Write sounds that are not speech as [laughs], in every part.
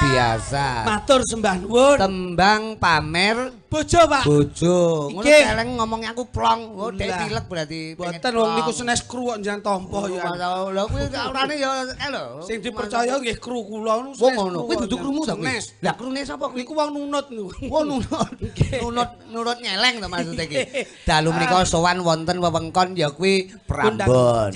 biasa. Matur sembah nuwun. Tembang pamer bojo pak bojo iki eleng ngomongnya aku plong oh dek tilek berarti boten wong niku senes kru kok njang tompo ya oh, lha kuwi aurane ya eh, lho sing dipercaya nggih kru kula wong ngono kuwi dudu krumu ta kuwi lha krune sapa kuwi iku wong nunut [laughs] wong nunut nunut nurut nyeleng to maksud e iki [laughs] dalu menika ah. sowan wonten wewengkon ya kuwi prambon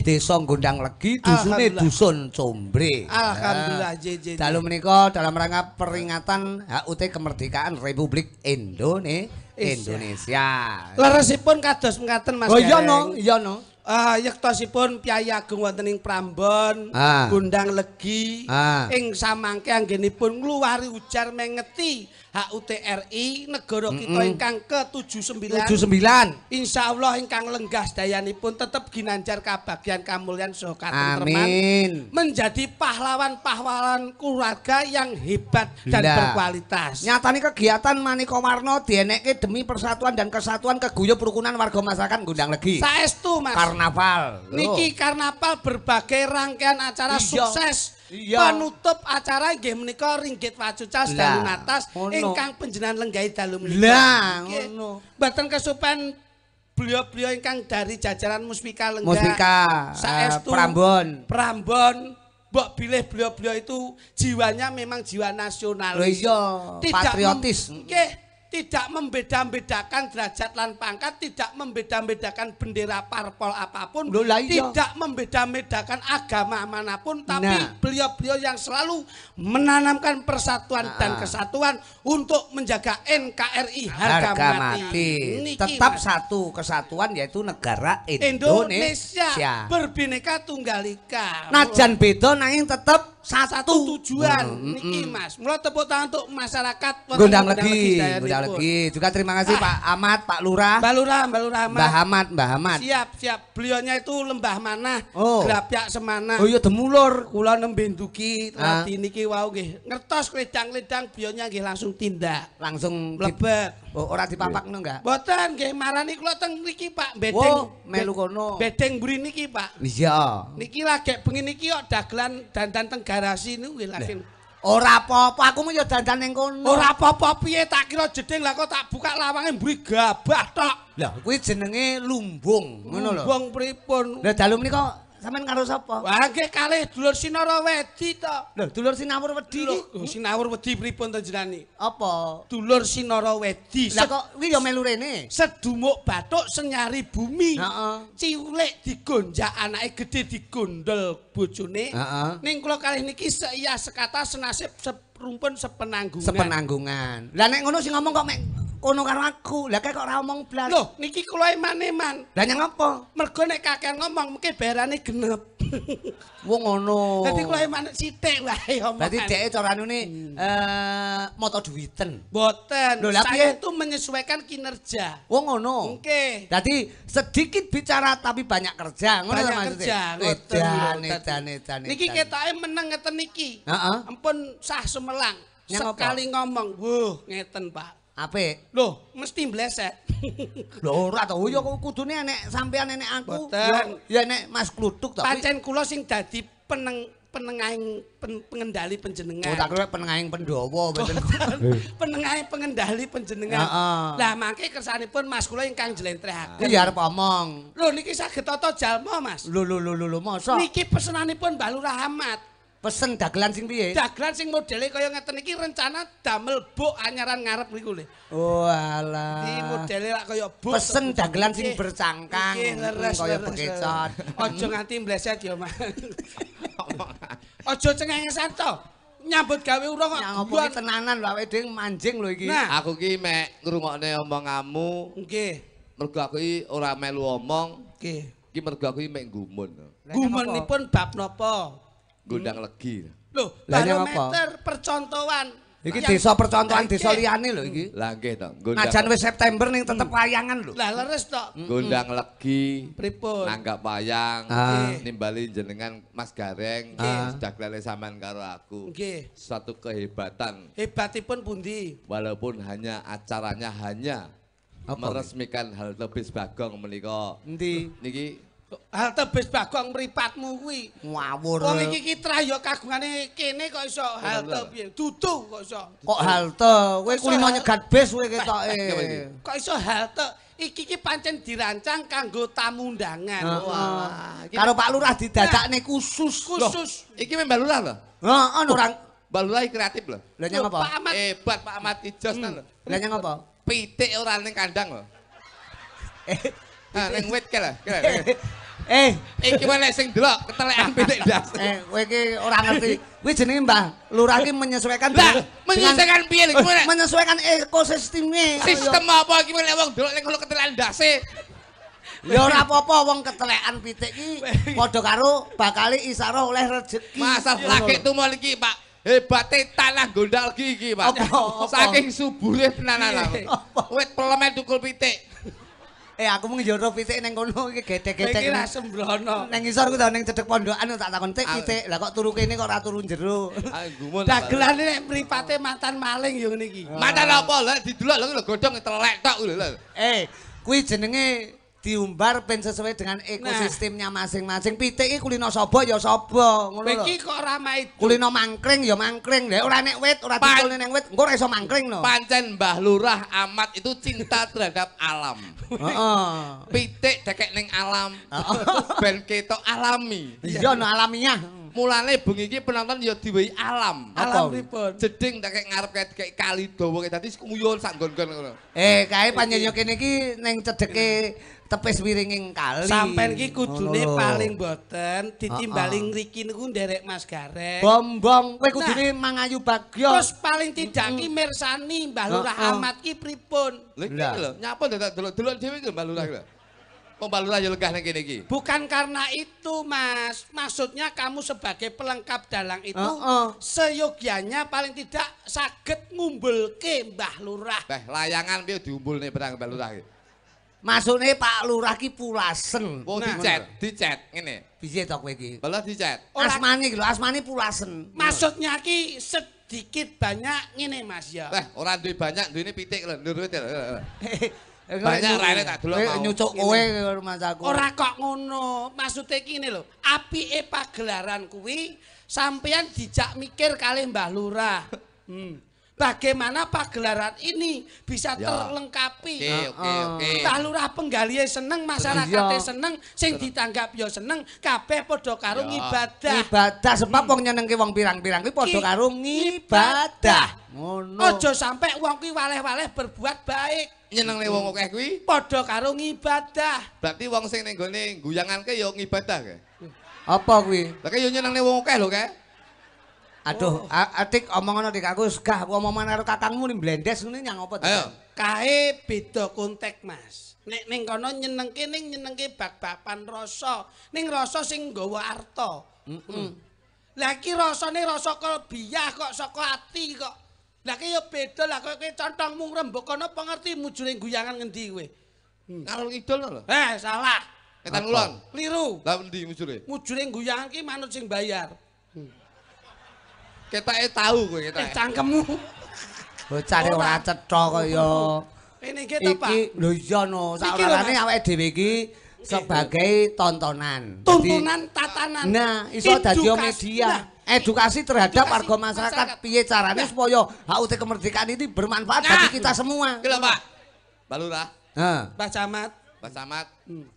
desa gondang legi dusune dusun combre alhamdulillah ah. jeje dalu menika dalam rangka peringatan HUT kemerdekaan Republik Indonesia Indonesia. Leresipun kados mengaten Mas. Oh iya nong, iya nong. Ah yektosipun Piyai Agung wonten ing Prambon, ah. Gundang Legi ah. ing samangke anggenipun ngluwari ujar mengeti HUTRI negara kita mm ingkang ke-79 79 Allah ingkang lenggah pun tetap ginanjar kabagyan kamulian sokat, Amin. menjadi pahlawan-pahlawan keluarga yang hebat dan Bila. berkualitas Nyatani kegiatan Mani Komarno dienekke demi persatuan dan kesatuan keguyup perukunan warga masyarakat lagi. Legi itu Mas karnaval Loh. niki karnaval berbagai rangkaian acara Iyo. sukses Ya. Penutup acara nggih menika ringgit pacucas dalu Natas ingkang panjenengan lenggahi dalu menika. Lah ngono. Mboten kesupen beliau-beliau ingkang dari jajaran Muspika Lenggah. Eh, Prambon. Prambon. Mbok bilih beliau-beliau itu jiwanya memang jiwa nasionalis. Lho iya, patriotis. Nggih. tidak membeda-bedakan derajat lan pangkat, tidak membeda-bedakan bendera parpol apapun, iya. tidak membeda-bedakan agama manapun, tapi nah. beliau-beliau nah. yang selalu menanamkan persatuan nah. dan kesatuan untuk menjaga NKRI harga, harga mati. mati. Tetap mati. satu kesatuan yaitu negara Indonesia, Indonesia. berbineka tunggal ika. Najan beda nanging tetap satu tujuan mm, niki hmm. Mas. Mula tepuk tangan untuk masyarakat Gondang lagi Gondang lagi Juga terima kasih ah. Pak Ahmad, Pak Lurah. Pak Lurah, Mbak Lurah Ahmad. Ahmad, Mbah Ahmad. Siap, siap. Beliaunya itu Lembah mana oh. Grapyak Semana. Oh iya demulur, kula nembe nduki tadi ah. niki wau gih Ngertos kledang-kledang beliaunya gih langsung tindak. Langsung lebar Oh, ora dipapakno enggak? Mboten nggih, marani kula teng mriki Pak Bedeng. Oh, melu kono. Bedeng mburi niki Pak. Iya. Niki lagi pengin niki kok dagelan dandan teng garasi niku lagi. Ora apa-apa, aku mau ya dandan ning kono. Ora apa-apa piye tak kira jeding lah kok tak buka lawange mburi gabah tok. Lah kuwi jenenge lumbung, ngono lho. Lumbung pripun? Lah dalu menika Sampeyan karo sapa? Wah, nggih kalih dulur Sinara Wedi to. Lho, dulur Sinawur Wedi Sinawur Wedi pripun to jenani? Apa? Dulur Sinara Wedi. Lah kok kuwi ya melu rene. Sedumuk batuk senyari bumi. Heeh. Cilik digonjak anake gedhe digondel bojone. Heeh. Ning kula kalih niki seiyah sekata senasib serumpun sepenanggungan. Sepenanggungan. Lah nek ngono sing ngomong kok mek kono karo aku. Lah kok ora omong blas. Loh, niki kula maneman. Lah nyang apa? Mergo nek kakek ngomong mungkin bayarane genep. [laughs] Wong ngono. Dadi kula iman sithik wae omong. Dadi dhek e cara anune hmm. eh moto Mboten. Lho, saya itu menyesuaikan kinerja. Wong ngono. Nggih. Dadi sedikit bicara tapi banyak kerja, ngono lho maksud e. Banyak kerja, ngoten. Edan, Niki ketoke meneng ngeten niki. Heeh. Ampun sah semelang. Sekali ngomong, wuh, ngeten, Pak. Ape? Loh, mesti mbleset. [laughs] Loh ora to, ya kudune nek sampean nek aku ya nek Mas Kluthuk tapi pancen kula sing dadi peneng penengahing pengendali penjenengan. Oh, tak kira penengahing pendowo [laughs] mboten. pengendali penjenengan. Lah mangke kersanipun Mas kula ingkang jlentrehaken. Iya arep omong. Lho niki saged tata jalma Mas. Lho lho lho lho masa? Niki pesenanipun Mbah Lurah Ahmad. pesen dagelan sing piye? Dagelan sing modele kaya ngeten iki rencana damel buk anyaran ngarep niku lho. Oh Iki modele lak kaya buk. Pesen dagelan sing bercangkang kaya bekecot. Aja hmm. ngati mleset ya, Mas. Aja cengengesan to. Nyambut gawe urung kok. Nyambut buat... tenanan lho awake dhewe manjing lho iki. aku iki mek ngrungokne omonganmu. Nggih. Mergo aku iki ora melu omong. Nggih. Iki mergo aku iki mek gumun. Gumunipun bab napa? gundang legi. Loh, barometer percontohan. Iki desa percontohan desa liyane lho iki. Lah nggih to. Najan wis September ning tetep wayangan hmm. lho. Lah leres to. Hmm. Gundang legi. Pripun? Nanggap wayang. Ah. Nimbali jenengan Mas Gareng ah. sudah kelele sampean karo aku. Nggih. Suatu kehebatan. Hebatipun pundi? Walaupun hanya acaranya hanya meresmikan hal bis Bagong menika. Endi? Niki halte tebis bagong mripatmu kuwi. Ngawur. Kok iki kitrah ya kagungane kene kok iso halte te piye? Dudu kok iso. Kok hal te? Kowe kuwi nyegat bis kowe ketoke. [laughs] Kok iso halte te? Iki iki pancen dirancang kanggo tamu undangan. Karo Pak Lurah didadakne khusus. Khusus. Iki men Lurah lho. Heeh, ono orang Mbak Lurah kreatif lho. Lah nyang apa? Hebat Pak Amat Ijos hmm. ta lho. Lah nyang apa? Pitik ora ning kandang lho. Eh, ah ning wit ke lah. [laughs] Eh. eh, iki wae sing delok ketelekan pitik ndas. [laughs] Eh, kowe iki ora ngerti. Kuwi jenenge Mbah Lurah menyesuaikan lah, menyesuaikan piye lho oh, Menyesuaikan ekosistemnya. Sistem apa iki lek wong delok ning kalau ketelekan ndase. Ya ora apa-apa wong ketelekan pitik iki padha karo bakal isaro oleh rezeki. Masa lagi tumol iki, Pak. hebate tanah gondal iki Pak. Saking subure tenanan. Wit pelemen tukul pitik. Eh aku mung njoro pitik neng kono iki gedeg-gedeg. Iki rasem brono. Ning isor ku ta ning cedhek pondokan tak takon tik ah. pitik. Lah kok turu kene kok ora turu njero. Ah, Dagelane nek mripate mantan maling yo ngene iki. Mantan apa? Lek didelok lho godhong telek tok lho. Eh kuwi jenenge diumbar ben sesuai dengan ekosistemnya masing-masing. Pitik iki kulino sapa ya sapa, ngono lho. Iki kok ramai. Kulino mangkring ya mangkring. Lah ora nek wit, ora dikulino nek wit, engko ora iso mangkring lho. Pancen Mbah Lurah Amat itu cinta terhadap alam. Heeh. Pitik dekek ning alam. Ben ketok alami. Iya, no alamiah. mulane bengi iki penonton ya diwehi alam. Alam pripun? Jeding tak ngarep kayak kali dawa kayak dadi kuyul sak gon-gon ngono. Eh, kae panjenengan kene iki ning cedeke tepis wiringing kali. Sampeyan iki kudune oh. paling boten ditimbali ah, ah. ngriki niku nderek Mas gareng Bombong, kowe kudune nah, mangayu bagyo. Terus paling tidak ki mirsani Mbah Lurah ah, Ahmad ki pripun? Lha iki lho, nyapa delok-delok dhewe ki Mbah Lurah. pembalurah yo lenggah ning iki. Bukan karena itu, Mas. Maksudnya kamu sebagai pelengkap dalang itu uh paling tidak saged ngumbulke Mbah Lurah. Beh, layangan piye diumbulne perang Mbah Lurah iki? Maksudnya Pak Lurah ki pulasen. Oh, dicet, dicet ngene. Piye to kowe iki? Balas dicet. Orang... Asmane lho, asmane pulasen. Maksudnya ki sedikit banyak ngene, Mas ya. Beh, ora duwe banyak, duwe pitik lho, duwe pitik. [laughs] Banyak rene tak delok eh, mau. Nyucuk kowe rumahku. Ora kok ngono. Maksud e kene lho, apike pagelaran kuwi sampeyan dijak mikir kalih Mbah Lurah. Hmm. bagaimana pagelaran ini bisa terlengkapi oke okay, oke okay, ah, ah. okay. lurah penggalihe seneng masyarakat seneng sing ditanggap yo seneng kabeh padha karo Ngibadah, ibadah ibadah sebab hmm. wong hmm. nyenengke wong pirang-pirang kuwi padha karo ngibadah ngono aja sampe wong kuwi waleh-waleh berbuat baik nyenengne hmm. wong akeh kuwi padha karo ngibadah berarti wong sing ning gone guyanganke yo ngibadah ke apa kuwi lha kaya yo nyenengne wong akeh lho kae Aduh, atik omongan adik aku sekah, aku omongan naruh kakangmu nih blendes ini yang apa? Ayo. Kae beda kontek mas. Nek neng kono nyeneng kini nyeneng ke bak bapan rosso, neng rosso sing gowo arto. Mm -hmm. Laki rosso nih rosso kol biyah kok soko ati kok. Laki ya beda lah kok kayak contong mung rembok kono pengerti muncul guyangan ngendi gue. Hmm. Ngalung idol lo? Eh salah. Ketan ulon. Liru. Lalu di muncul. Muncul guyangan ki manut sing bayar. Ketake tahu kowe ketake. Eh, cangkemmu. Bocane oh, ora cetha kaya. Ini iki ta, Pak? Iki lho iya no, sakarane awake dhewe iki sebagai tontonan. Tontonan tatanan. Nah, iso dadi media. edukasi terhadap warga masyarakat piye caranya nah. supaya HUT kemerdekaan ini bermanfaat bagi kita semua gila pak Pak Lura Pak Camat Pak Camat hmm.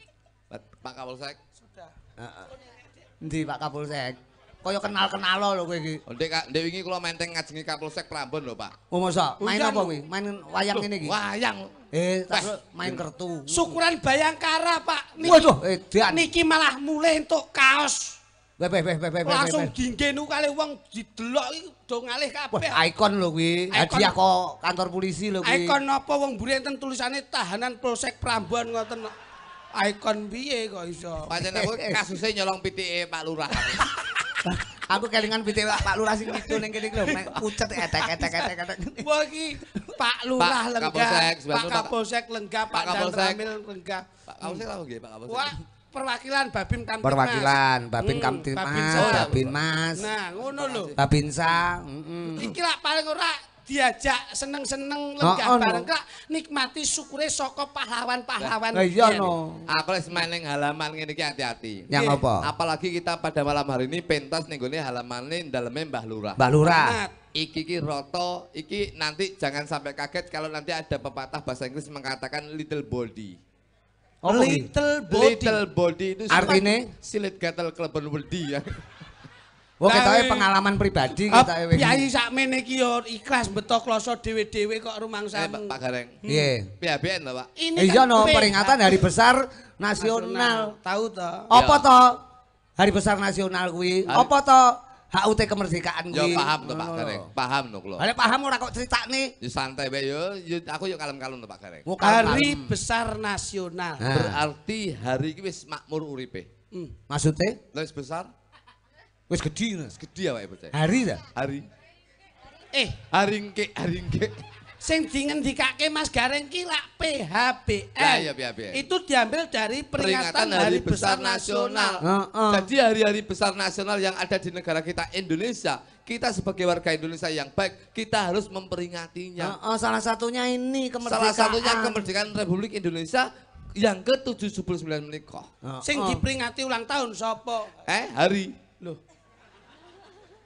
Pak Kapolsek sudah uh, uh. Pak Kapolsek kaya kenal-kenal lo lho kowe iki. Ndik oh, Kak, ndek wingi kula menteng ngajengi Kapolsek Prambon lho, Pak. Oh, masa? Main apa kowe? Main wayang ngene iki. Wayang. Eh, tak main kertu. Syukuran Bayangkara, Pak. Waduh, edan. Eh, niki malah mulih entuk kaos. Weh, weh, weh, weh, weh. Langsung dinggenu kali wong didelok iki do ngalih kabeh. Wah, ikon lho kuwi. Hadiah kok kantor polisi lho kuwi. Ikon apa wong mburi enten tulisane tahanan Polsek Prambon ngoten. Ikon piye kok iso? Pancen aku [laughs] kasusnya nyolong pitike Pak Lurah. [laughs] Aku kelingan pitik Pak Lurah sing itu ning kene lho, pucet etek-etek-etek. Mbok iki Pak Lurah lenggah, Pak Kapolsek lenggah, Pak Danramil lenggah. Pak Kapolsek lho nggih, Pak Kapolsek. Wah, perwakilan Babin Kamtibmas. Perwakilan Babin hmm, Babin Mas. Nah, ngono lho. Babinsa, heeh. Iki lak paling ora diajak seneng-seneng lenggah oh, bareng no. nikmati syukure saka pahlawan-pahlawan. Lah iya no. Aku wis main halaman ngene iki hati-hati. Yang apa? Apalagi kita pada malam hari ini pentas ning gone halamane daleme Mbah Lurah. Mbah Lurah. Iki ki roto, iki nanti jangan sampai kaget kalau nanti ada pepatah bahasa Inggris mengatakan little body. Oh, little body. Little body itu artinya silit gatal keleban body ya. [laughs] Wah kita eh. pengalaman pribadi kita oh, Piyai sak sakmene iki yo ikhlas beto kloso dhewe dewe kok rumangsa. Eh, Pak, Gareng. Iya. Hmm. Piyai lho, Pak. Ini eh, iya kan no peringatan hari besar nasional. Tahu to? Apa iya. to? Hari besar nasional kuwi. Apa to? HUT kemerdekaan gue. Yo paham to Pak oh. Gareng. Paham to lo. Ada paham ora kok nih? Ya santai be yo. Aku yo kalem-kalem to Pak Gareng. Hari besar nasional. Nah. Berarti hari ini makmur uripe. Hmm. Maksudnya? Lebih besar Wes gedhi, Mas, Gedhi awake bocah. Hari ta? Hari. Eh, hari hari ngke. Sing dingendikake Mas Gareng ki lak PHBN. Ya, ya, PHBN. Itu diambil dari peringatan, peringatan Hari, hari Besar, Besar Nasional. Uh, uh. Jadi hari-hari besar nasional yang ada di negara kita Indonesia, kita sebagai warga Indonesia yang baik, kita harus memperingatinya. Uh, uh, salah satunya ini kemerdekaan. Salah satunya kemerdekaan Republik Indonesia yang ke-79 menika. Uh, uh. Sing diperingati ulang tahun sopo? Eh, hari.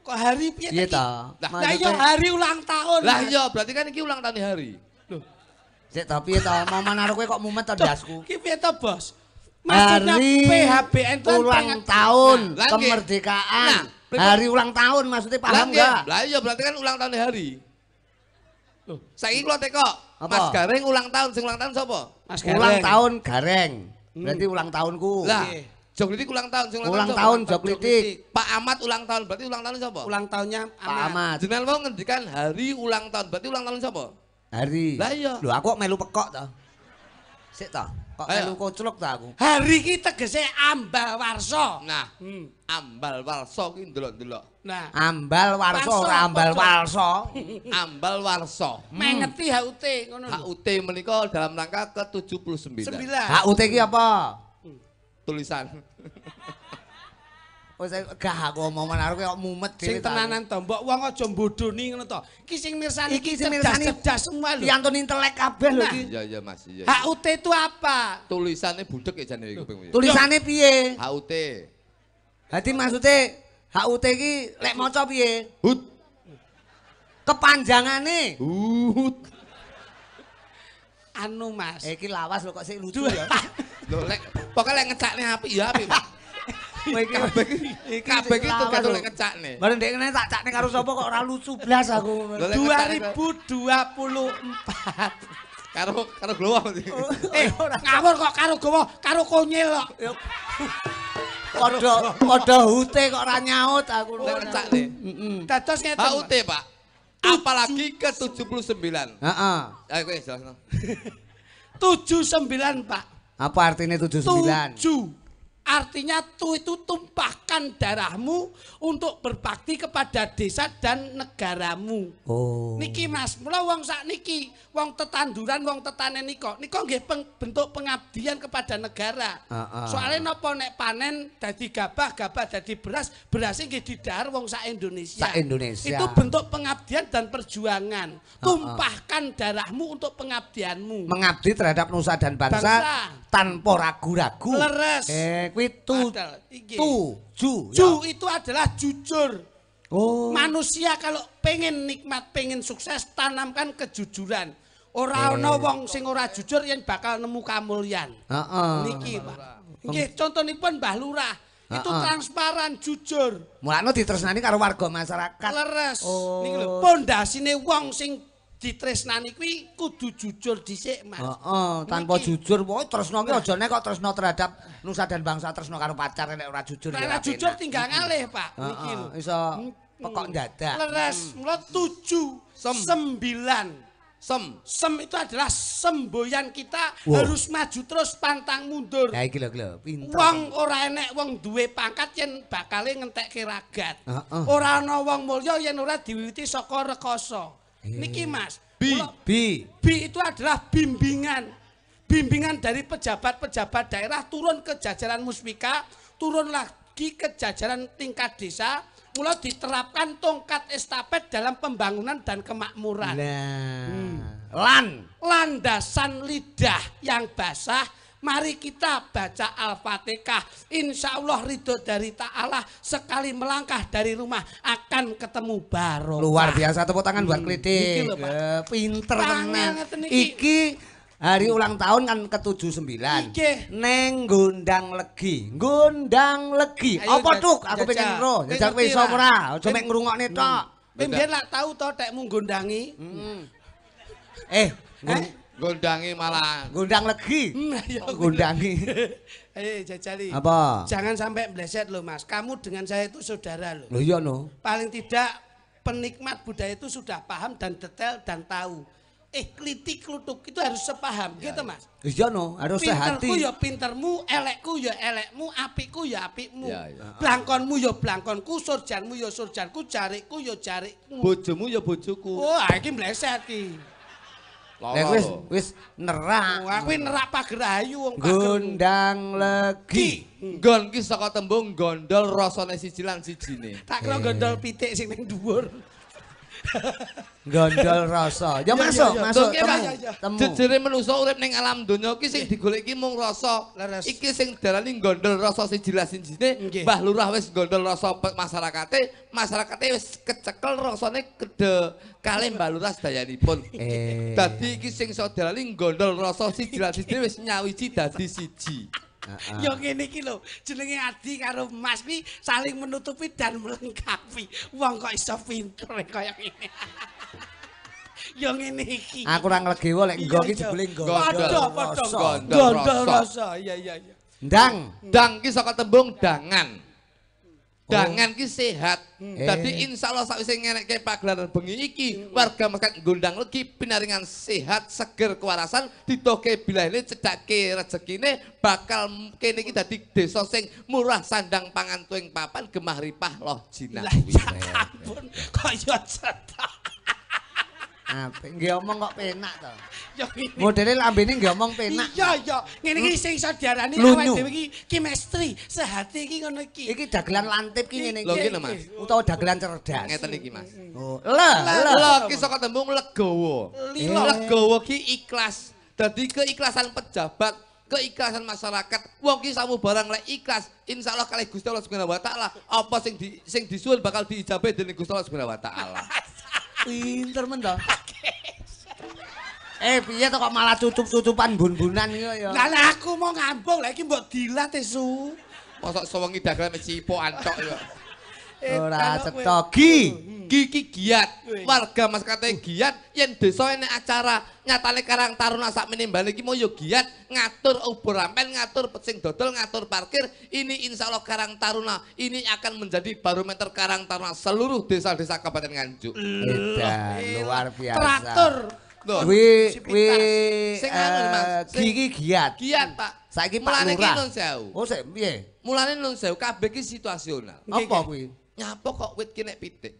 Kok hari piye Iya ta. Lah iya hari ulang tahun. Lah iya berarti kan ini ulang tahun hari. Loh. Sik tapi ya ta mau naruh kowe kok mumet ta dasku. Ki piye ta, Bos? Maksudnya hari PHBN ulang tahun nah, kemerdekaan. Nah, hari ulang tahun maksudnya paham enggak? Lah iya berarti kan ulang tahun hari. Loh, saiki kula teko. Mas Gareng ulang tahun, sing ulang tahun sapa? Mas Gareng. Ulang tahun Gareng. Berarti hmm. ulang tahunku. Lah, Joglitik ulang tahun, ulang, ulang tahun, tahun Joglitik. Pak Ahmad ulang tahun, berarti ulang tahun siapa? Ulang tahunnya Pak Ahmad. Jenal mau ngendikan hari ulang tahun, berarti ulang tahun siapa? Hari. Lah iya. Lho aku kok melu pekok ta. Sik ta. Kok melu koclok ta aku. Hari ki tegese ambal warso. Nah, hmm. ambal warso ki ndelok-ndelok. Nah, ambal warso ora ambal warso. [laughs] ambal warso. Hmm. Mengeti HUT ngono HUT menika dalam rangka ke-79. HUT ki apa? tulisan. [laughs] saya gak aku mau menaruh kok mumet dhewe. Sing tenanan to, mbok wong aja bodoni ngono to. Iki sing mirsani iki sing mirsani cerdas semua lho. Piantun intelek kabeh lho nah. iki. Iya iya Mas, iya. Ya, HUT itu apa? Tulisannya budek ya jane ya, iku ping. Tulisane piye? HUT. Dadi maksudnya HUT iki lek maca piye? Hut. nih. Hut. Anu Mas. Eh, iki lawas lho kok sik lucu ya. [laughs] gitu. Lek pokoknya lek ngecak ya api. [laughs] Kabeh kabeh itu kata lek ngecak nih. Baru dia tak cak nih harus apa kok ralu sublas aku. 2024. Karo karo gelowo. [laughs] Eh, eh ngawur kok karo gowo, karo konyel kok. Padha padha hute kok ora nyaut aku lek ngecak Heeh. Dados ngeten. Pak Ute, Pak. ke 79. Heeh. Ayo wis [laughs] 79, Pak. Apa artinya 79? 7. Artinya tu itu tumpahkan darahmu untuk berbakti kepada desa dan negaramu. Oh. Niki Mas, mula wong sak niki wong tetanduran wong tetane niko niko nggih peng, bentuk pengabdian kepada negara uh, uh. soalnya nopo nek panen dadi gabah gabah dadi beras beras nggih didahar wong sa Indonesia sa Indonesia itu bentuk pengabdian dan perjuangan uh, uh. tumpahkan darahmu untuk pengabdianmu mengabdi terhadap nusa dan bangsa, bangsa. tanpa ragu-ragu leres eh kuwi tu tu ya. ju itu adalah jujur Oh. Manusia kalau pengen nikmat, pengen sukses, tanamkan kejujuran. ora ana wong sing ora jujur yang bakal nemu kamulyan. Heeh. Niki, Pak. Nggih, contonipun Mbah Lurah itu transparan jujur mulane ditresnani karo warga masyarakat leres oh. niku lho pondasine wong sing ditresnani kuwi kudu jujur dhisik Mas uh -uh. tanpa Niki. jujur wong tresno ki aja nek kok tresno terhadap nusa dan bangsa tresno karo pacar nek ora jujur ya ora jujur tinggal ngalih Pak uh -uh. niki lho iso pekok dadak leres mulo 7 9 sem sem itu adalah semboyan kita harus maju terus pantang mundur nah, gila, gila. wong ora enek wong duwe pangkat yen bakal ngentek ragat uh, uh. ora ana wong mulya yen ora diwiwiti saka rekoso hey. niki mas bi. bi itu adalah bimbingan bimbingan dari pejabat-pejabat daerah turun ke jajaran muspika turun lagi ke jajaran tingkat desa kula diterapkan tongkat estafet dalam pembangunan dan kemakmuran. Nah. Hmm. Lan landasan lidah yang basah Mari kita baca Al-Fatihah. Insya Allah ridho dari Ta'ala sekali melangkah dari rumah akan ketemu barokah. Luar biasa tepuk tangan buat kritik. Hmm, eh, pinter Iki Hari ulang tahun kan ke-79. Neng gundang legi. gundang legi. Apa tuh? Aku pengen ro. Jajal bisa iso ora? Aja mek ngrungokne tok. Hmm. pimpin lak tau to tekmu gondangi. Hmm. Eh, eh? Gundangi malah. Gundang legi. Gundangi. Hmm, ayo [laughs] eh, jajali. Apa? Jangan sampai meleset loh mas. Kamu dengan saya itu saudara loh. Loh iya no. Paling tidak penikmat budaya itu sudah paham dan detail dan tahu. Eh, klitik klutuk itu harus sepaham gitu mas iya no harus pinterku sehati pinterku ya pinterku elekku ya elekmu apikku ya apikmu ya, ya. blangkonmu ya blangkonku surjanmu ya surjanku jarikku ya jarikmu bojomu ya bojoku oh ah, ini meleset Lah wis wis nerak. Wah, oh, kuwi nerak pagerayu wong gondang legi. Nggon ki saka tembung gondol rasane siji lan sijine. Tak kira eh. gondol pitik sing ning dhuwur. Gandal rasa. Ya masuk, masuk. Temu. Jejere menungso urip ning alam donya iki sing digolek iki mung rasa. Iki sing dalani gandal rasa sing jelasin sini. Mbah Lurah wis gandal rasa masyarakate, masyarakate wis kecekel rasane gede kalih Mbah Lurah pun eh. Dadi iki sing sok dalani gandal rasa sing jelasin dhewe wis nyawiji dadi siji. Ya ngene iki lho, jenenge Adi karo Mas Pi saling menutupi dan melengkapi. Wong kok iso pinter kaya ngene. [laughs] Ya ngene iki. Aku ora nglegewa lek nggo iki jebule nggo. Padha padha gondol rasa. Iya iya iya. Dang, dang iki saka tembung dangan. dangan ki oh. sehat jadi hmm. Eh. Eh. insya Allah saat saya ngerek ke pagelar bengi iki warga masyarakat gundang lagi penaringan sehat seger kewarasan di toke bilah ini cedak ke rezeki ini bakal kini kita di desa sing murah sandang pangan tuing papan gemah ripah loh jina ya ampun kaya cetak Ape nggih omong kok penak to. Ya ngene. Modele lambene nggih omong penak. Iya ya, ngene iki hmm? sing iso diarani awake dhewe iki chemistry sehati iki ngono iki. Iki dagelan lantip iki ngene iki. Lho ngene Mas, utawa dagelan cerdas. Ngeten iki Mas. Oh, le. Lho iki saka tembung legowo. Legowo iki ikhlas. Dadi keikhlasan pejabat keikhlasan masyarakat wong ki sawu barang lek ikhlas insyaallah kali Gusti Allah Subhanahu wa taala apa sing di, sing disuwun bakal diijabe dening Gusti Allah Subhanahu wa taala [laughs] Pinter men to. [laughs] Eh piye to kok malah cucuk cucupan bun-bunan iki ya. Lah lah aku mau ngambung lah iki mbok dilat su Mosok sewengi dagelan mecipok antok ya. Ora cetogi. Gigi giat, warga mas giat, yang desa ini acara nyatane karang taruna sak menimbal lagi mau giat ngatur ubur rampen, ngatur pesing dodol, ngatur parkir. Ini insya Allah karang taruna ini akan menjadi barometer karang taruna seluruh desa-desa Kabupaten Nganjuk. Iya. luar biasa. Traktor. Loh, wi, wi, anu, eh, Gigi giat. Giat, Pak. Saiki Pak Mulane ki nun sewu. Oh, sik piye? Mulane nun sewu kabeh ki situasional. Apa kuwi? Nyapa kok wit ki pitik?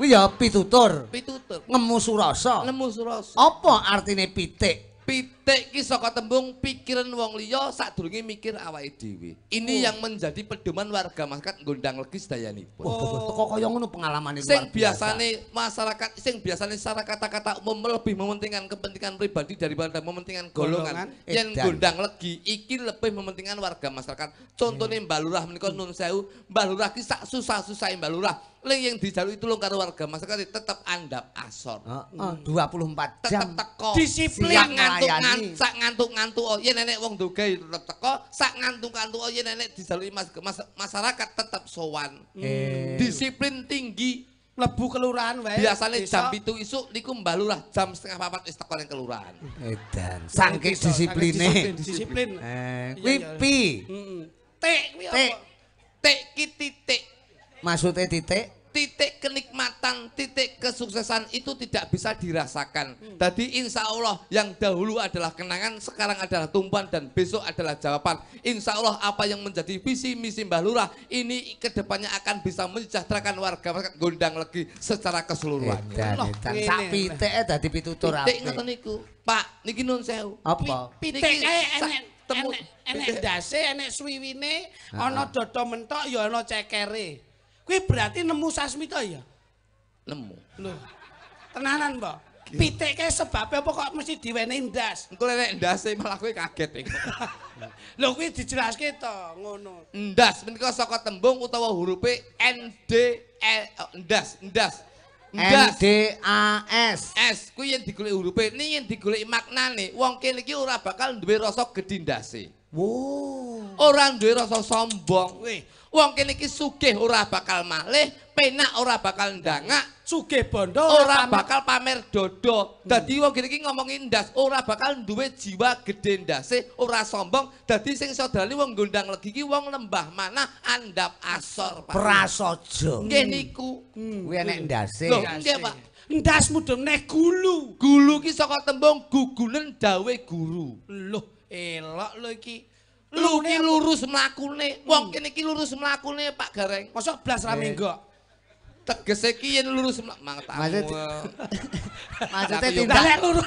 Iya, pitutur. Pitutur. Ngemu surasa. Ngemu surasa. Apa artinya pitik? Pitik. teki ki saka tembung pikiran wong liya sadurunge mikir awake dhewe. Ini oh. yang menjadi pedoman warga masyarakat Gondang Legi sedayanipun. Oh, kok kaya ngono pengalamane luar Sing biasane masyarakat sing biasane secara kata-kata umum lebih mementingkan kepentingan pribadi daripada mementingkan golongan. golongan yang Gondang Legi iki lebih mementingkan warga masyarakat. Contohnya hmm. Mbak Lurah menika nun sewu, Mbak Lurah ki sak susah-susah Mbak Lurah Leng yang itu tulung karo warga masyarakat tetap andap asor. Heeh, oh, oh, 24 jam. Tetap teko. Disiplin ngantuk-ngantuk. sak ngantuk-ngantuk oh yen nenek wong duga tetep teko sak ngantuk-ngantuk oh, yen nenek disalui masyarakat tetep sowan hmm. disiplin tinggi lebu kelurahan wae biasanya jam itu isu niku mbah jam setengah papat wis teko ning kelurahan edan sangke disipline disiplin eh kuwi pi heeh tek kuwi apa tek titik maksudnya titik titik kenikmatan, titik kesuksesan itu tidak bisa dirasakan. Tadi hmm. insya Allah yang dahulu adalah kenangan, sekarang adalah tumpuan dan besok adalah jawaban. Insya Allah apa yang menjadi visi misi Mbah Lurah ini kedepannya akan bisa mensejahterakan warga masyarakat Gondang lagi secara keseluruhan. Tapi teh tadi pitutur niku. Pak, niki nun sewu. Apa? Pitik enek enek enek dase, enek suwiwine, ana dodo mentok ya ana cekere. Kuwi berarti nemu Sasmita ya? Nemu. Lho. Tenanan, Mbak. Pitike sebabe apa kok mesti diwene ndas? Engko lek ndase malah kowe kaget. Loh [laughs] kuwi dijelaske to, ngono. Ndas menika saka tembung utawa hurupe N D L e, oh, ndas, ndas. N D A S. S kuwi yen digolek hurufe, ning yen digolek maknane, wong kene iki ora bakal duwe rasa gedhi ndase. Wo. Ora duwe rasa sombong. Weh, Wong kene iki sugih ora bakal malih, penak ora bakal ndangak, sugih bondo ora bakal pamer dodo. Hmm. Dadi wong kene iki ngomongi ndas ora bakal duwe jiwa gedhe ndase, ora sombong. Dadi sing sadrani wong gondang legi iki wong lembah mana andap asor prasaja. Kene iku hmm. kuwi enek hmm. ndase. Lho, nggih Pak. Ndasmu dong nek gulu. Gulu iki saka tembung gugulen dawe guru. Loh, elok lho iki. lu lurus mlakune hmm. wong kene iki lurus mlakune Pak Gareng mosok blas ra minggo tegese ki yen lurus mangtamu maksud eh. [laughs] maksud tindak lurus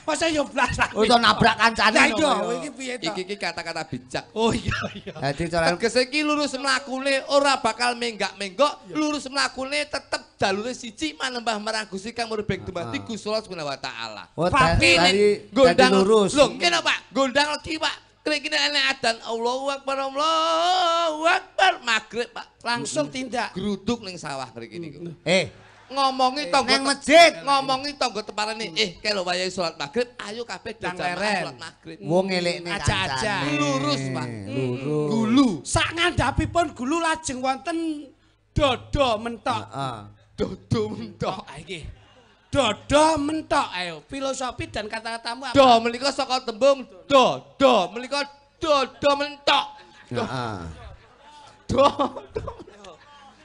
Masa yo blas ra iso nabrak kancane iki piye to iki iki kata-kata bijak oh iya iya dadi coran tegese ki lurus mlakune ora bakal menggak menggo lurus mlakune tetep dalure siji manembah marang Gusti Kang Murbeng Dumati ah. Gusti Allah Subhanahu wa taala. Oh, Fakine gondang Lho, kenapa Pak? Gondang lagi Pak. Klikinane adzan Allahu Akbar Allahu Akbar magrib Pak langsung tindak gruduk ning sawah mriki niku. Eh ngomongi tangga nang masjid ngomongi tangga teparane eh kae lho salat magrib ayo kabeh dadi salat magrib. Wong elekne aja-aja lurus Pak. Gulu sak ngandhapipun gulu lajeng wonten dodo mentok. Heeh. Dodo mentok. Ha iki. Dodo mentok ayo filosofi dan kata-katamu apa? Do meliko saka tembung Dodo do dodo mentok. Ah. Do.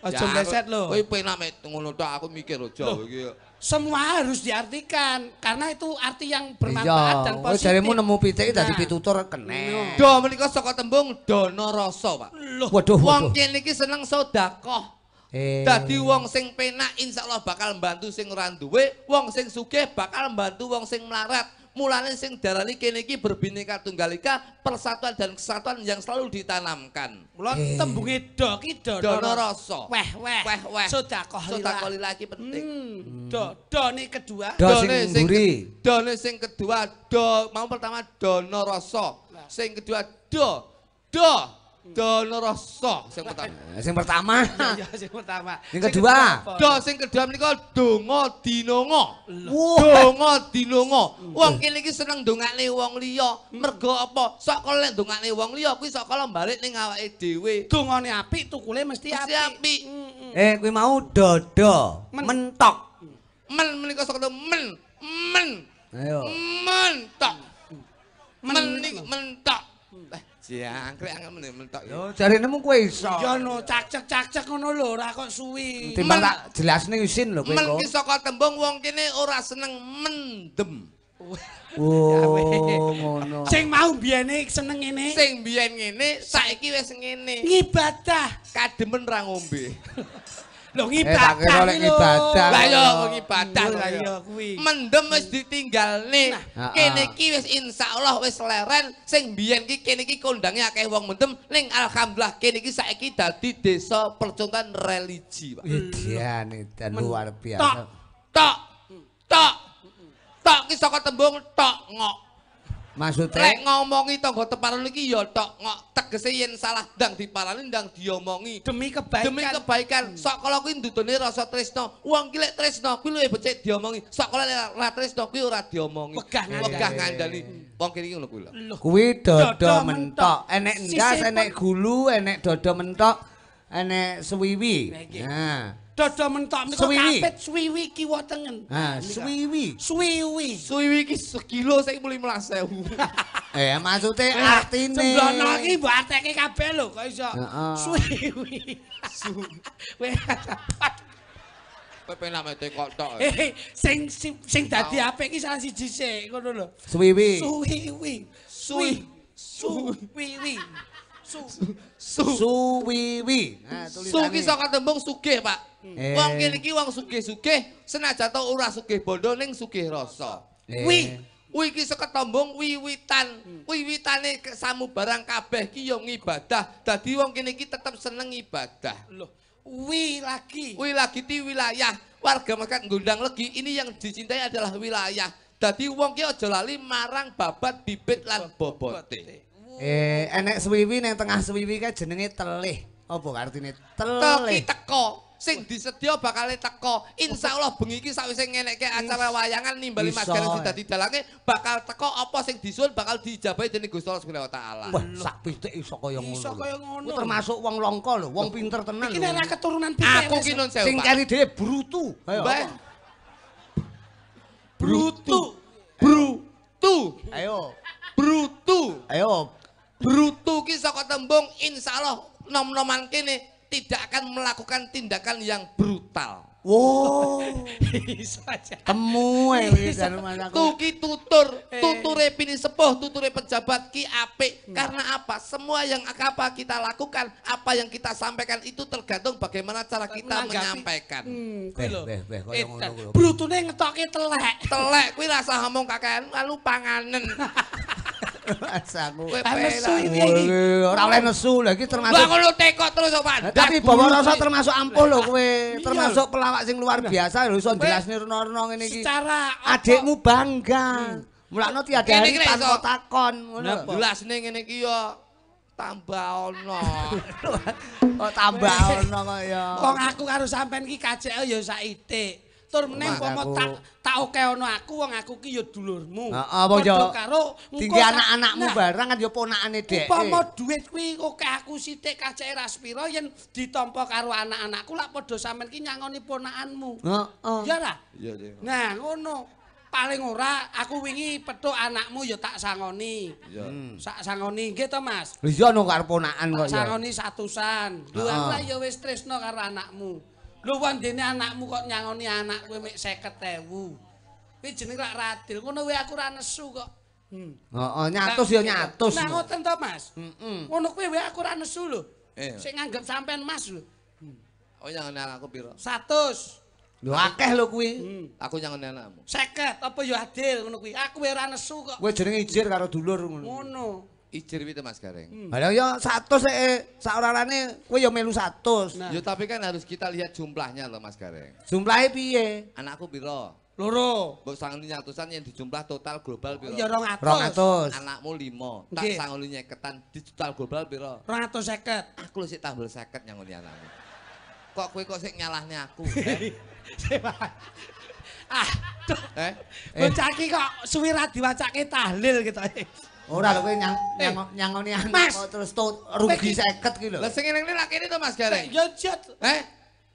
Aja meset lho. Kowe penak ngono tok aku mikir aja iki. Semua harus diartikan karena itu arti yang bermanfaat dan oh, positif. Iya. Jaremu nemu pitik dadi pitutur keneh. Do meliko saka tembung dono rasa, Pak. Waduh. Wong kene iki seneng sedekah. Eh. Dadi wong sing penak insya Allah bakal bantu sing randuwe Wong sing sugih bakal bantu wong sing melarat mulane sing darali kini ki berbineka tunggal Persatuan dan kesatuan yang selalu ditanamkan Mula eh. tembungi doki dono rosso Weh weh Weh weh Soda kohli lagi penting hmm. Do kedua Do sing buri Do sing kedua Do Mau pertama dono Sing kedua Do Do Donoroso sing pertama. Eh, sing pertama. [laughs] Iya, sing pertama. Sing kedua. Do sing kedua menika donga dinongo. Donga dinongo. Hmm. Wong kene iki seneng dongakne wong liya. Hmm. Mergo apa? Sok kala lek dongakne wong liya kuwi sok kala bali ning awake dhewe. Dongane apik tukule mesti apik. Hmm, eh, kuwi mau dodo. Mentok. Men menika sok kala men. Men. Ayo. Mentok. Men mentok. Jangkrik angel meneh mentok. Yo jarene mung kowe iso. Yo no cak cacek ngono lho ora kok suwi. Timbang tak jelasne isin lho kowe. Mengki saka tembung wong kene ora seneng mendem. Oh ngono. Sing mau biyene seneng ngene. Sing biyen ngene saiki wis ngene. Ngibadah kademen ra ngombe. [laughs] Eh, lho ngibadah lho. Lah lah yo kuwi. Mendem wis ditinggalne. Kene ah, ah. iki wis insyaallah wis leren sing biyen iki kene iki kondange akeh wong mendem ning alhamdulillah kene iki saiki dadi desa percontohan religi, Pak. Edan edan luar biasa. Tok tok tok iki saka tembung tok ngok. Maksudnya? Lek ngomongi tonggo teparan lagi ya tok ngok tegese yen salah dang diparani dang diomongi demi kebaikan demi kebaikan hmm. sok kalau kuwi ndudune rasa tresno wong ki lek tresno kuwi luwe becik diomongi sok kalau lek ora tresno kuwi ora diomongi wegah wegah ngandani wong kene iki ngono kuwi kuwi dodo mentok enek ndas enek gulu enek dodo mentok enek suwiwi nah Dodo mentok mriko kapet suwiwi ki wonten ngen. Ha, suwiwi. Suwiwi. Suwiwi ki sekilo sing mulih Eh, maksudnya eh, artine. Jembrono ki mbok kabeh lho, kok iso. Suwiwi. Su. Wes. Pepen lame te kok tok. sing sing dadi apik ki salah siji sik, ngono lho. Suwiwi. Suwiwi. Suwiwi. Suwiwi. Su suwiwi. Su ki saka tembung sugih, Pak. Eh. Wong kene iki wong sugih-sugih, senajan to ora sugih bondo ning sugih rasa. Eh. Wi, wi ki saka tembung wiwitan. Wiwitane samubarang kabeh ki yo ngibadah. Dadi wong kene iki tetep seneng ibadah. loh wi lagi. Wi lagi di wilayah warga masyarakat gundang lagi ini yang dicintai adalah wilayah. Dadi wong ki aja lali marang babat bibit lan bobote. bobote. Eh, enek suwiwi neng tengah suwiwi kan jenenge telih. Apa artine telih? Teki teko. Sing disedia bakal teko. Insya Allah bengi iki sawise ngenekke acara wayangan nimbali Mas Garis dadi dalange bakal teko apa sing disuwun bakal dijabahi dening Gusti Allah Subhanahu wa Wah, sak pitik iso kaya ngono. Termasuk wong longko lho, wong pinter tenan. Iki nek keturunan pitik. Aku ki Sing kari dhewe brutu. Mbah. Brutu. Brutu. Ayo. Brutu. Ayo. brutu ki saka tembung insyaallah nom-noman kene tidak akan melakukan tindakan yang brutal. Wow. [laughs] Temu ae anu Tuki tutur, eh. tuture pini sepuh, tuture pejabat ki ape hmm. Karena apa? Semua yang apa kita lakukan, apa yang kita sampaikan itu tergantung bagaimana cara kita Menanggapi. menyampaikan. Hmm. Beh, beh, Brutune telek. Telek kuwi rasa ngomong kakean lalu panganen. [laughs] Aku nesu iki. Ora nesu lho iki termasuk. Lah ngono tekok terus sopan. Eh, tapi bawa rasa termasuk ampuh lho kowe. Termasuk pelawak sing luar biasa lho iso jelasne rono ngene iki. Secara adikmu bangga. Hmm. Mulakno ti ada takon ngono. Lah jelasne ngene iki ya tambah ono. [laughs] Oh tambah ono kok ya. Wong aku karo sampean iki kajek ya itik tur meneng apa tak tak oke ana aku wong aku ki ya dulurmu. Heeh, wong karo tinggi anak-anakmu barangan kan ya ponakane dhek. Upama dhuwit kuwi oke aku sithik kacee ras yen ditampa karo anak-anakku lak padha sampean ki nyangoni ponakanmu. Heeh. Iya ta? Nah, ngono. Paling ora aku wingi petuk anakmu ya tak sangoni. Iya. Hmm. Sak sangoni nggih to, Mas? Lha iya no karo ponakan kok ya. Sangoni satusan. Dhuwit lah ya wis tresno karo anakmu. Lho wandene anakmu kok nyangoni anak kowe mek 50.000. Kuwi jeneng lak radil. Ngono wae aku ora nesu kok. Hmm. Oh, oh, nyatus ya nyatus. Nah ngoten Mas. Heeh. Ngono kuwi wae aku ora nesu lho. Eh. Sing nganggep sampean Mas lho. Hmm. Oh, nyangoni anakku piro? 100. Lho akeh lho kuwi. Hmm. Aku nyangoni anakmu. 50 apa ya adil ngono kuwi. Aku wae ora nesu kok. Kuwi jeneng ijir karo dulur ngono. Ngono. Ijir itu Mas Gareng. Hmm. yang ya 100 eh, seorang-orangnya gue ya melu 100. Nah. Ya tapi kan harus kita lihat jumlahnya loh Mas Gareng. Jumlahnya piye? Anakku biro. Loro. Mbok sangoni ratusan yang dijumlah total global piro? Oh, ya Rong atus. Anakmu limo. Tak okay. sangoni nyeketan di total global atus seket. Aku sih tambel seket yang ngoni anakmu. [laughs] Kok kue kok sih nyalahnya aku? ah, [laughs] tuh. Eh? eh? Bocah kok suwi ra tahlil gitu. Ora lho kowe nyang eh. nyangoni terus rugi 50 ki lho. Lah sing ngene lak kene to Mas Gareng. Ya jot. Heh.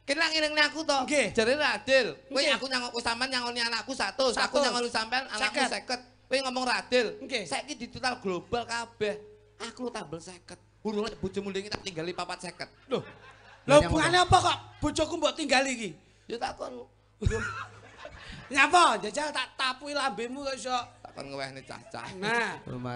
Kene lak ngene aku to. Nggih. Jare Radil. Kowe aku nyangok sampean nyangoni anakku 100, aku nyangoni sampean anakku 50. Kowe ngomong Radil. Nggih. Saiki di global kabeh. Aku tambel 50. Urung bojomu ndek tak tinggali 450. Lho. Lho bukane apa kok bojoku mbok tinggali iki? Ya takon. Nyapa? [laughs] Jajal tak tapui lambemu kok iso kon ngewehne cacah. Nah,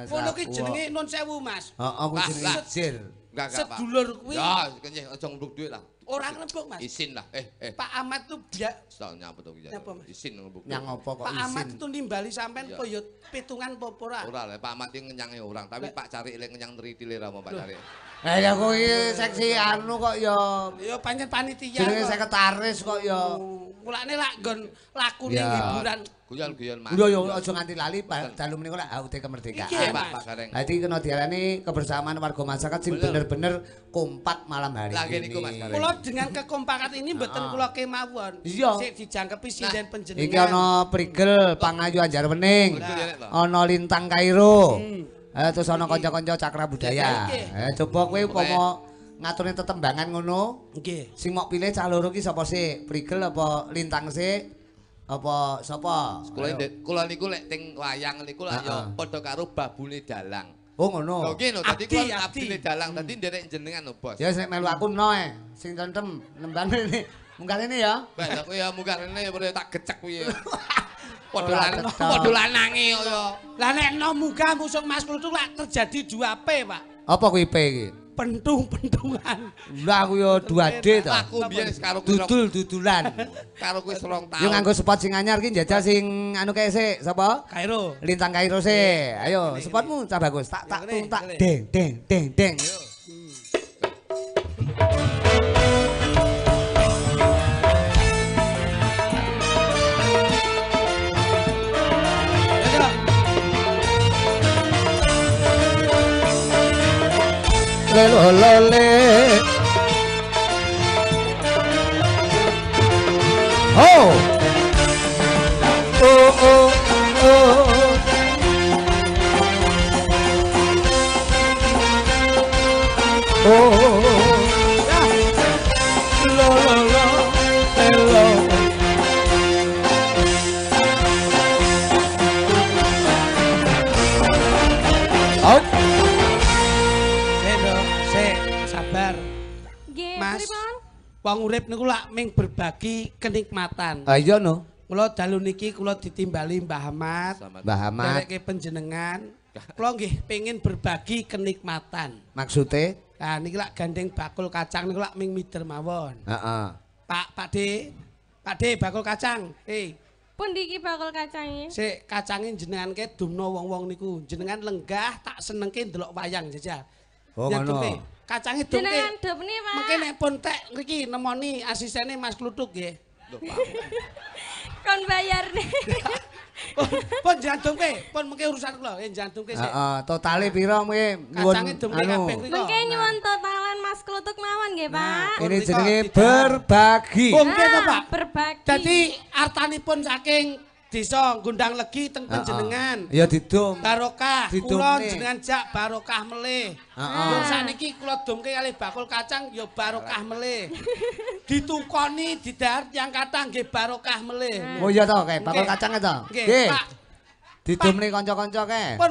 ngono jenenge nun sewu, Mas. Heeh, aku jenenge Sir. Enggak apa Sedulur kuwi. Ya, kenceng aja ngrubuk dhuwit lah. Ora ngrubuk, Mas. Isin lah. Eh, eh, Pak Ahmad tuh dia Stok nyapet kok ya. Isin ngrubuk. Nyang apa kok Pak Ahmad tuh nimbali sampean kok ya pitungan popora. Ora lah, Pak Ahmad ini ngenyange orang, tapi Pak cari ilek ngenyang tritile ra Pak cari. Eh ya kok seksi anu kok ya. Ya pancen panitia. sekretaris kok ya. Oh, Mulane lak nggon laku hiburan. Guyon-guyon mas. Yo yo aja nganti lali dalu meniko lak HUT kemerdekaan. Iya Pak Sareng. Dadi kena diarani kebersamaan warga masyarakat sing bener-bener kompak malam hari ini. Lagi niku Mas Kula dengan kekompakan ini mboten ah. kula kemawon. Iya. Sik dijangkepi sinden penjenengan. Iki ana prigel pangayu anjar wening. Ana lintang Kairo. Hmm. Eh terus ana kanca-kanca cakra budaya. Eh coba kowe upama ngaturne tetembangan ngono. Nggih. Sing mok pilih cah loro ki sapa sih? Prigel apa lintang sih? Apa sapa? Kula kula niku lek teng wayang niku lah ya padha karo babune dalang. Oh ngono. Lho ngene dadi kuwi abdine dalang hmm. dadi nderek jenengan bos. Ya sing melu aku noe sing tentem nembang ini. Mungkar ini ya. Baik, aku ya mungkar ini ya, tak gecek kuwi. [laughs] padha lanang padha lanange oh, lah nek no muga musuh maskul tu lak terjadi 2P Pak apa kuwi P iki pentung-pentungan lah aku yo 2D to aku biyen karo dudul-dudulan [laughs] karo kuwi selong tahun yo nganggo spot sing anyar iki jajal sing anu kae sik sapa Kairo lintang Kairo sih ayo spotmu cah bagus tak tak tak deng deng deng yo ললে Oh! wong urip niku lak ming berbagi kenikmatan. Ha ah, iya no. Kula dalu niki kula ditimbali Mbah Ahmad. Mbah Ahmad. Dereke panjenengan kula nggih pengin berbagi kenikmatan. Maksude? Ha nah, niki lak gandeng bakul kacang niku lak ming mider mawon. Heeh. Pak Pakde. Pakde bakul kacang. eh Pundi iki bakul kacange? Sik, kacange jenenganke dumno wong-wong niku. Jenengan lenggah tak senengke ndelok wayang jajal. Oh ngono. kacang itu jenengan dep pak mungkin nek pun tek nemoni asistennya mas kluduk ya [laughs] kon bayar nih [laughs] pun jantung ke pun mungkin urusan lo yang eh, jantung ke sih totalnya piro mungkin kacang itu ke mungkin nyuan totalan mas kluduk mawan gak pak ini jenengnya berbagi mungkin pak ah, berbagi jadi artani pun saking desa gundang legi teng ah, ah. panjenengan. Ya didum. Barokah kula eh. jenengan jak barokah melih. Heeh. Uh -uh. kula dumke kalih bakul kacang ya barokah melih. [laughs] Ditukoni didar yang kata nggih barokah melih. Ah. Oh iya to, okay. bakul kacang to. Nggih. Okay. Pak Didum nih Pun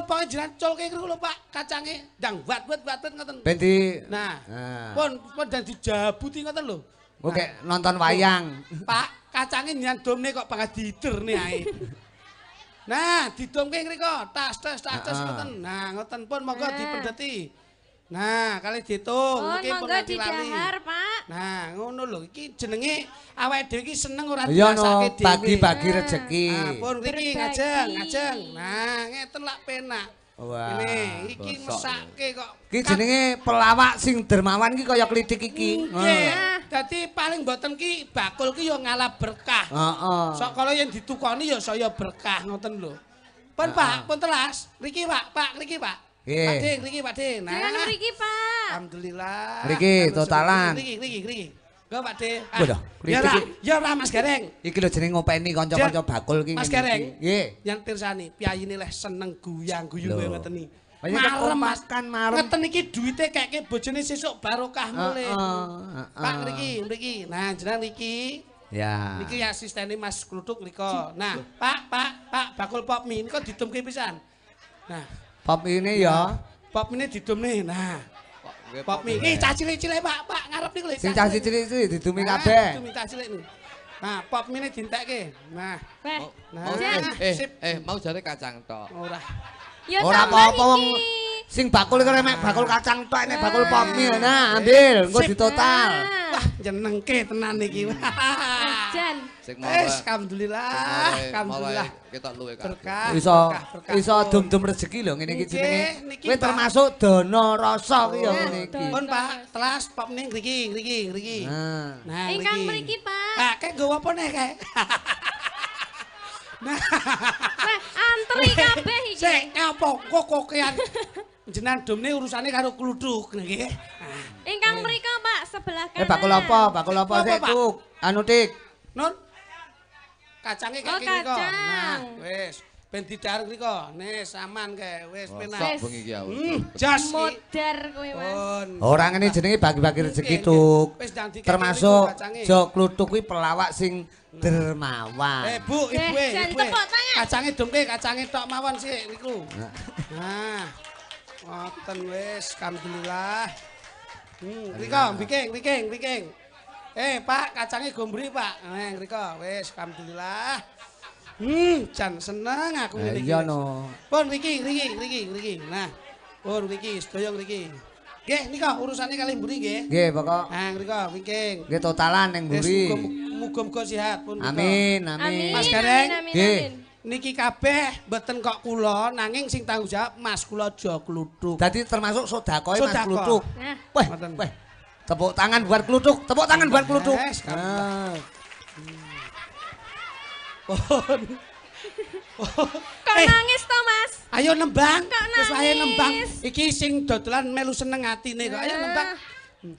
pokoknya jalan col ke pak kacangnya Dan buat-buat-buat ngeten Benti Nah, Pun, pun dan dijabuti ngeten lho oke nonton wayang. Pak, kacangin yang dom kok pakai diter nih Nah, di dom tas, tas, tas, Nah, ngeten pun monggo diperdeti. Nah, kali ditung, oh, mungkin pernah dilari. Pak. Nah, ngono lho, iki jenenge awake dhewe iki seneng ora biasa no, dhewe. bagi-bagi rezeki. Ampun, ah, nah, ngajeng, ngajeng. Nah, ngeten lak penak. Wah. Ini iki ngesake kok. Ki jenenge pelawak sing dermawan ki kaya klitik iki. Heeh. Dadi paling mboten ki bakul ki ya ngalah berkah. Heeh. Oh, oh. Sok kala yen ditukoni ya saya berkah noten lho. Pun Pak, pun telas. Riki Pak, Pak Riki Pak. Pak Ding, Riki Pak Ding. Nah. Riki Pak. Alhamdulillah. Riki totalan. Riki, Riki, Riki. Lho Pak De. Ah, ya ora, ya Mas Gareng. Iki lho jenenge ngopeni kanca-kanca bakul iki. Mas Gareng. Nggih. Yang pirsani, piyayine leh seneng guyang guyu kowe ngeteni. Marem makan marem. Ngeten iki duite kakek bojone sesuk barokah ah, mulih. Uh, Pak mriki, mriki. Nah, jenengan iki. Ya. Niki asistene Mas Kluthuk mriko. Nah, Loh. Pak, Pak, Pak bakul pop mie niku pisan. Nah, pop ini ya. Pop ini didumne. Nah, Pop mi. Nih cah cilik-cilik Pak, Pak ngarep niku lho. Sing cah cilik-cilik didumi kabeh. Didumi cah cilik lho. Nah, pop mi ne dintekke. Nah. Eh, eh, eh, mau jare kacang toh Ora. Ya ora apa-apa sing bakul iki bakul kacang tok nek bakul pop mie nah ambil engko ditotal wah jenengke tenan iki ajan hmm. alhamdulillah alhamdulillah ketok luwe kabeh iso dum-dum rezeki lho ngene iki jenenge kowe termasuk dono rasa kuwi ya ngene iki pun pak telas pop ning mriki mriki mriki nah ingkang mriki pak ha kek apa nek kek Nah, antri kabeh iki. Sik, apa kok kokean? [laughs] Jenang domne urusane karo kluthuk nggih. Ingkang mriku Pak sebelah kanan. Eh Pak kula apa? Pak kula apa sik tuk? Anu tik. Nun. Kacange kene oh, iki kok. Nah, wis ben didar mriku. Nih saman ke wis penak. bengi iki aku. Hmm, jos. Modar Mas. Ora ngene jenenge bagi-bagi rezeki tuk. Termasuk jo kluthuk kuwi pelawak sing hmm. dermawan. Eh Bu, ibu, Kacange dongke, kacange tok mawon sik niku. Nah. Ngoten wis, alhamdulillah. Hmm, Rika, Biking, Biking, Biking. Eh, Pak, kacangnya gombri, Pak. Eh, Rika, wis, alhamdulillah. Hmm, jan seneng aku eh, Iya no. Pun Riki, Riki, Riki, Riki. Nah. Pun Riki, sedoyong Riki. Nggih, nika urusane kali mburi nggih. Nggih, pokok. Ha, nika wingking. Nggih totalan ning mburi. Muga-muga sehat pun. Amin, amin. Mas Gareng. Amin, amin. amin. niki kabeh mboten kok kula nanging sing tanggung jawab Mas kula aja kluthuk. Dadi termasuk sedakoh Mas kluthuk. Wah, Tepuk tangan buat kluthuk, tepuk tangan buat kluthuk. Ah. Hmm. Kok eh. nangis to, Mas? Ayo nembang. Wis ayo nembang. Iki sing dodolan melu seneng atine kok. Ayo nembang. Ah.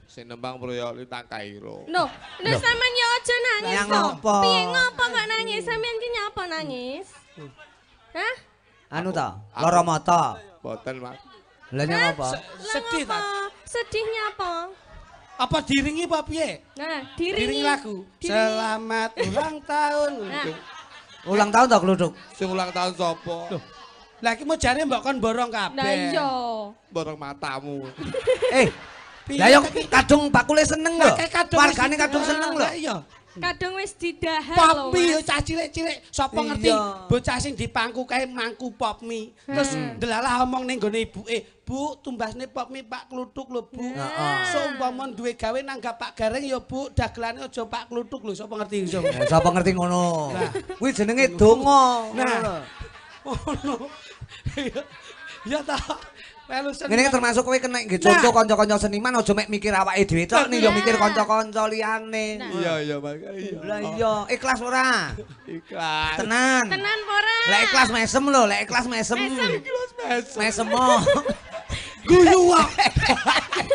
Sing nembang ya lu tak kairo. Loh, lho sama ya aja nangis Yang Ngopo? Piye ngopo gak nangis? yang kini apa nangis? Hah? Anu ta, Loro mata. Boten, Mas. lainnya apa Sedih ta. Sedihnya apa? Apa diringi Pak piye? Nah, diringi. Diringi lagu. Selamat [laughs] ulang tahun. Nah. Ulang tahun tak Gluduk? Sing ulang tahun sopo Lagi mau cari mbak kan borong kabeh. Nah iya. Borong matamu. eh, Lah yo kadung bakule seneng lho. Wargane kadung seneng lho. Iya. Kadung wis didahar lho. Popmi yo cah cilik-cilik sapa ngerti bocah sing dipangku kae mangku popmi. Hmm. Terus ndelalah omong ning gone ibuke, "Bu, tumbasne popmi Pak Kluthuk lho, Bu." Heeh. So umpama duwe gawe nanggap Pak Gareng yo, Bu, dagelane aja Pak Kluthuk lho, sapa ngerti iso. Eh, sapa ngerti ngono. Nah, kuwi jenenge donga. Nah. Ngono. [laughs] Ya ta. Ini termasuk kowe kena nggih conto kanca-kanca seniman aja mek mikir awake dhewe tok ning yo mikir kanca-kanca liyane. Iya iya Pak. Lah iya ikhlas ora? Ikhlas. Tenan. Tenan ora? Lah ikhlas mesem lho, lah ikhlas mesem. Mesem ikhlas mesem. Mesem. [laughs] Guyu wae.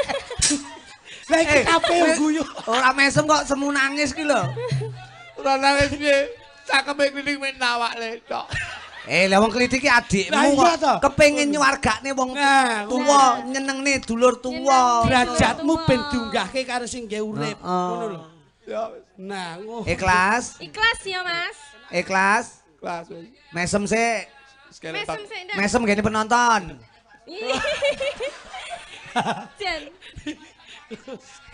[laughs] Lah iki eh, kape eh, guyu. Ora mesem kok semu nangis ki lho. Ora nangis piye? Cakepe kliling men awak le tok. Eh, lah wong kritiki adikmu kepingin kepengin nyuwargane wong tuwa, nyenengne dulur tuwa. Derajatmu ben diunggahke karo sing nggih urip, ngono lho. Ya Nah, Ikhlas. Ikhlas ya, Mas. Ikhlas. Ikhlas. Mesem sik. Mesem sik. Mesem gene penonton. [laughs] Jen.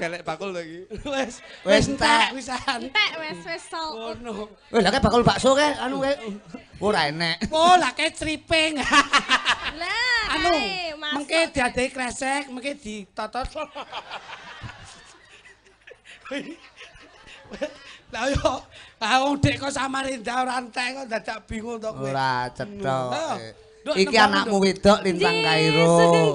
Kelek bakul to iki. Wes, wes entek pisan. Entek wes wes sol. Ngono. Wes lah bakul bakso ke anu ke. Ora enek. Oh, lah ke tripeng. Lah, [laughs] anu. Mengke diadei kresek, mengke ditotot. Lah yo, ah wong kok Samarinda ora entek kok dadak bingung to kowe. Ora cetok. Eh. Iki anakmu wedok lintang Kairo.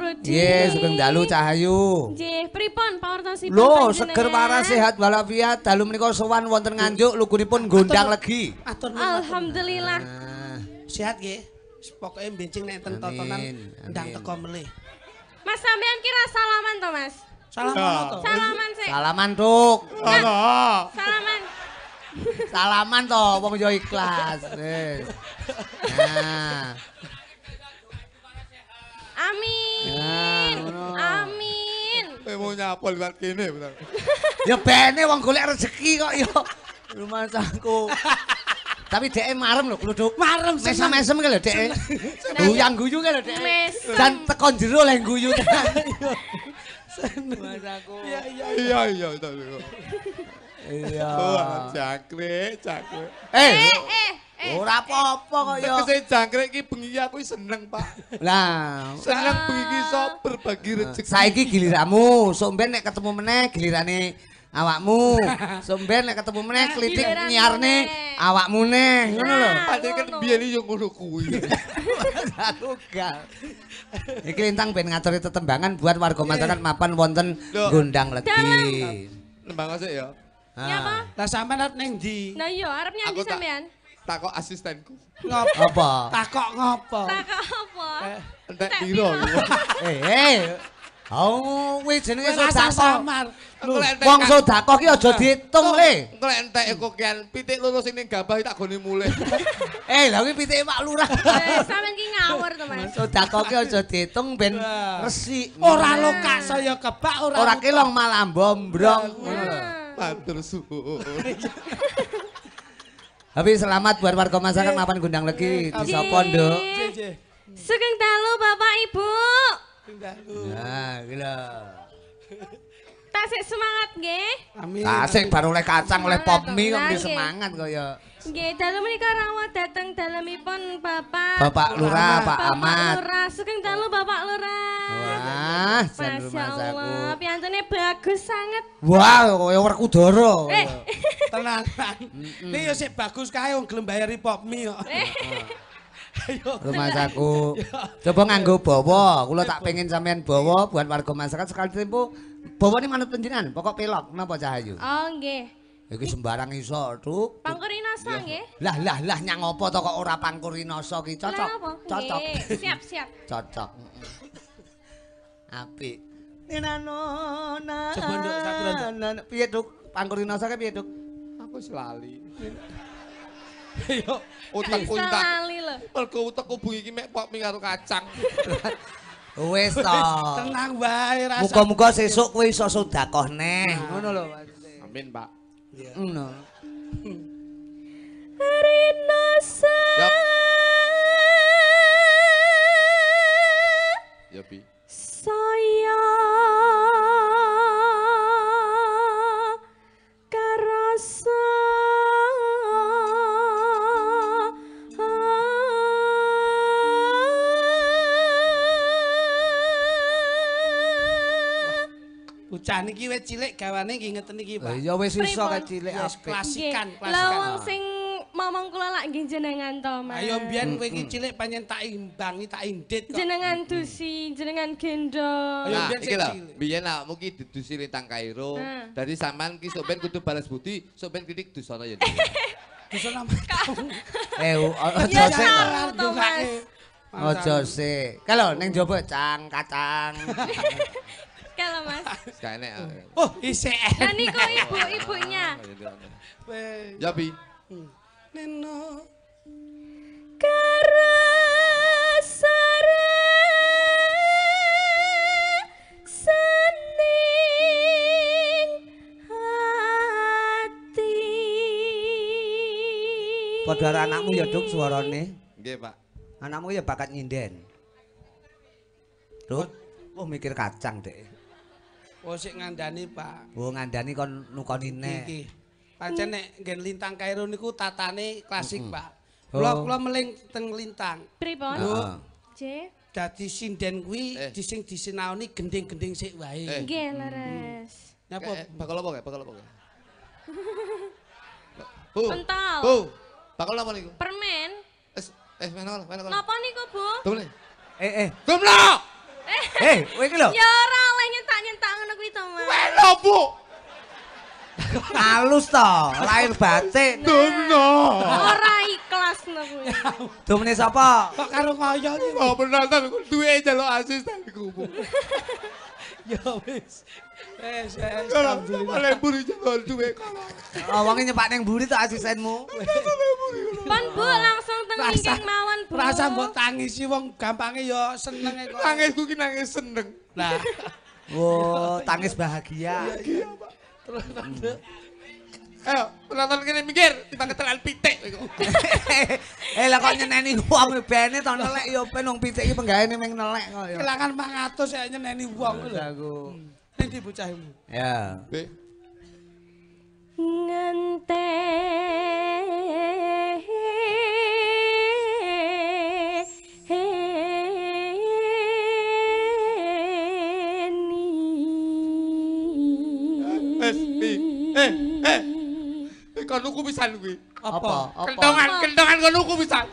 Rudi. Yes, sugeng dalu Cahayu. Nggih, pripun pawartosipun? Lho, seger para sehat walafiat. Dalu menika sowan wonten Nganjuk lugunipun gondang legi. Alhamdulillah. Ah. Sehat nggih. Pokoke benjing nek ten tontonan ndang teko melih. Mas sampean kira salaman to, Mas? Salaman ya. to. Salaman sik. Salaman tuk. Salaman. Salaman to wong yo ikhlas. [laughs] Nah. Amin. Amin. [laughs] Mau nyapol buat kini. [laughs] Ya bener wong golek rezeki kok ya. Rumah sangku. [laughs] Tapi dhek marem lho kluduk. Marem sih. Mesem-mesem ke lho dhek. Buyang guyu ke lho dhek. Dan teko jero leh guyu. Iya iya iya iya. Iya. Oh, cakre, cakre. Eh, eh. eh. Eh, Ora eh, apa-apa kok ya. Tegese jangkrik iki bengi aku seneng, Pak. Lah, seneng bengi iki iso ah. berbagi eh, rezeki. Saiki giliranmu, sok nek ketemu meneh gilirane awakmu. Sok nek ketemu meneh ah, klitik nyiarne awakmu neh, ngono lho. Ah, Pancen kan biyen yo ngono kuwi. [laughs] Aku gak. Iki ben ngaturi tetembangan buat warga masyarakat mapan wonten gondang legi. Nembang sik ya. Ya, Pak. Lah sampean arep ning ndi? Nah iya, arep nyanyi sampean. takok asistenku. Ngopo? Apa? Takok ngopo? Takok apa? Eh, entek [laughs] Eh, eh. Oh, kuwi jenenge sedak samar. Wong sedakoh ki aja diitung le. Engko lek entek kok kian pitik loro sing ning gabah tak goni mulih. [laughs] Eh, lha kuwi pitik Pak Lurah. Eh, sampean ki ngawur to, Mas. Sedakoh ki aja diitung ben resik. Ora loka saya kebak ora. Ora kelong malah mbombrong ngono lho. Matur suwun. [laughs] Tapi selamat buat warga masyarakat mapan gundang lagi di Sopondo. Sugeng dalu Bapak Ibu. Sugeng dalu. Nah, gila. Tak semangat, nggih. Amin. Lah sing bar oleh kacang oleh popmi kok semangat kok ya. Nggih, dalem menika rawat dateng dalemipun Bapak Bapak Lurah, Pak Ahmad. Bapak Lurah, sugeng dalu Bapak Lurah. Wah, Masyaallah, piantene bagus sanget. Wah, koyo werkudara. Eh. [laughs] Tenang. Nih yo sik bagus kae wong gelem bayari pop kok. Eh. [laughs] Ayo, rumah [laughs] Coba nganggo bawa, kalau tak pengen sampean bawa buat warga masyarakat sekali tempo Bawane manut panjenengan, pokok pelok napa cahayu? Oh nggih. Iki sembarang iso, Tuk. Pangkurinoso nggih. Lah lah lah nyang ngopo to kok ora pangkurinoso ki cocok. Cocok. Siap, siap. [laughs] Cocok. Apik. Nenano na. Coba nduk satu nduk. Piye, Tuk? Pangkurinoso ka piye, Tuk? Aku selali. [laughs] Yo, utek unta. Selali lho. Mergo utekku bengi ki mek pok mi kacang. [laughs] Wis to. Tenang wae rasane. Muga-muga sesuk kowe iso sedekah neh. Ngono lho Amin, Pak. Iya. Ngono. Rina sa. Ya, Pi. Saya. bocah niki wis cilik gawane nggih ngeten iki, Pak. Ya wis iso kae cilik apik. Klasikan, klasikan. sing Mamang kula lak nggih jenengan to, Mas. Ayo mbiyen kowe iki cilik panjen tak imbangi, tak indit kok. Jenengan dusi, jenengan gendong. Ayo mbiyen cilik. Mbiyen lak mugi dusi ri tang Kairo. Dadi sampean ki sok kudu balas budi, sok ben titik dusono ya. [laughs] Dusono eh, Mas. Eh, ojo sik. Ojo sik. Kalau ning njobok cang kacang. [laughs] Kayak ah. Oh, isi enak. Nah, ibu, ibunya. Ah, ya, Bi. Hmm. Neno. Karasare. Sening hati. Padahal anakmu ya, Duk, suaranya. Oke, Pak. Anakmu ya bakat nyinden. Ruth, oh mikir kacang deh. Oh sik ngandani, Pak. Oh ngandani kon nukoni Iki. Pancen nek nggen lintang kairu niku tatane klasik, Pak. Oh. Kula kula meling teng lintang. Pripun? Heeh. C. Dadi sinden kuwi eh. di disinaoni gending-gending sik wae. Eh. Nggih, Leres. Mm-hmm. Napa eh, bakal opo kae? Bakal opo kae? Pentol. Bu. Bakal opo niku? Permen. Eh, mana kalau, mana Napa niku, Bu? Tumle. Eh, eh. Tumle! Eh, eh, lho. [laughs] Ya, orang lain nyentak-nyentak kuwi to, Mas. Bu. Halus to, lahir batik. Dono. Ora ikhlas no kuwi. sapa? Kok karo kaya iki kok penonton duwe njaluk asistenku, Bu. Ya wis. Eh, alhamdulillah. Ora mburi njaluk duwe kok. Oh, wong nyepak ning mburi to asistenmu. Pan Bu langsung teng ngingking mawon, Bu. Rasa mbok tangisi wong gampange ya senenge kok. Nangisku ki nangis seneng. Lah. Wah, tangis bahagia. Iya, Pak. Hmm. Ayo, penonton kene mikir, kita ketelan pitik. [laughs] Eh, lah kok nyeneni wong bene to nelek ya ben pitik iki penggaweane meng nelek kok ya. Kelangan 400 ya nyeneni wong lho. Aku. Ning di Ya. B. Eh, eh. eh Kan aku pisan kuwi. Apa? Kentongan, kentongan kan aku pisan.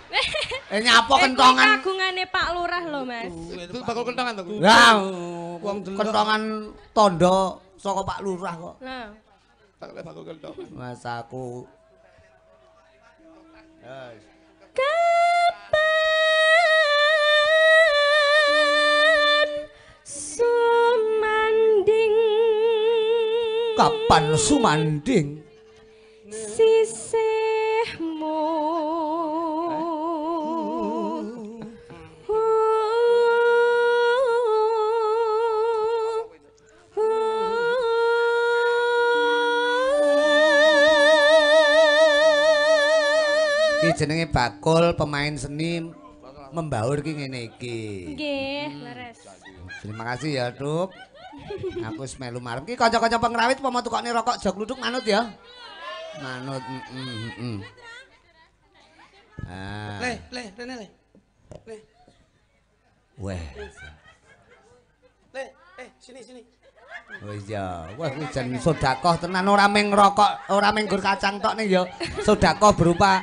Ini apa kentongan? [laughs] Eh, eh Pak Lurah lho, Mas. Itu bakul kentongan to. Lah, wong kentongan tondo saka Pak Lurah kok. Lah. bakul kentongan. Mas aku. kapan sumanding sisihmu iki jenenge bakul pemain seni membaur ki ngene iki nggih leres terima kasih ya tuh aku wis melu marem iki kanca-kanca pengrawit apa mau rokok jog manut ya manut heeh mm mm, mm, mm, ah le le rene le le weh le eh sini sini Wis oh ya, wis jan sedekah tenan ora meng rokok, ora meng gur kacang tok ning ya. Sedekah berupa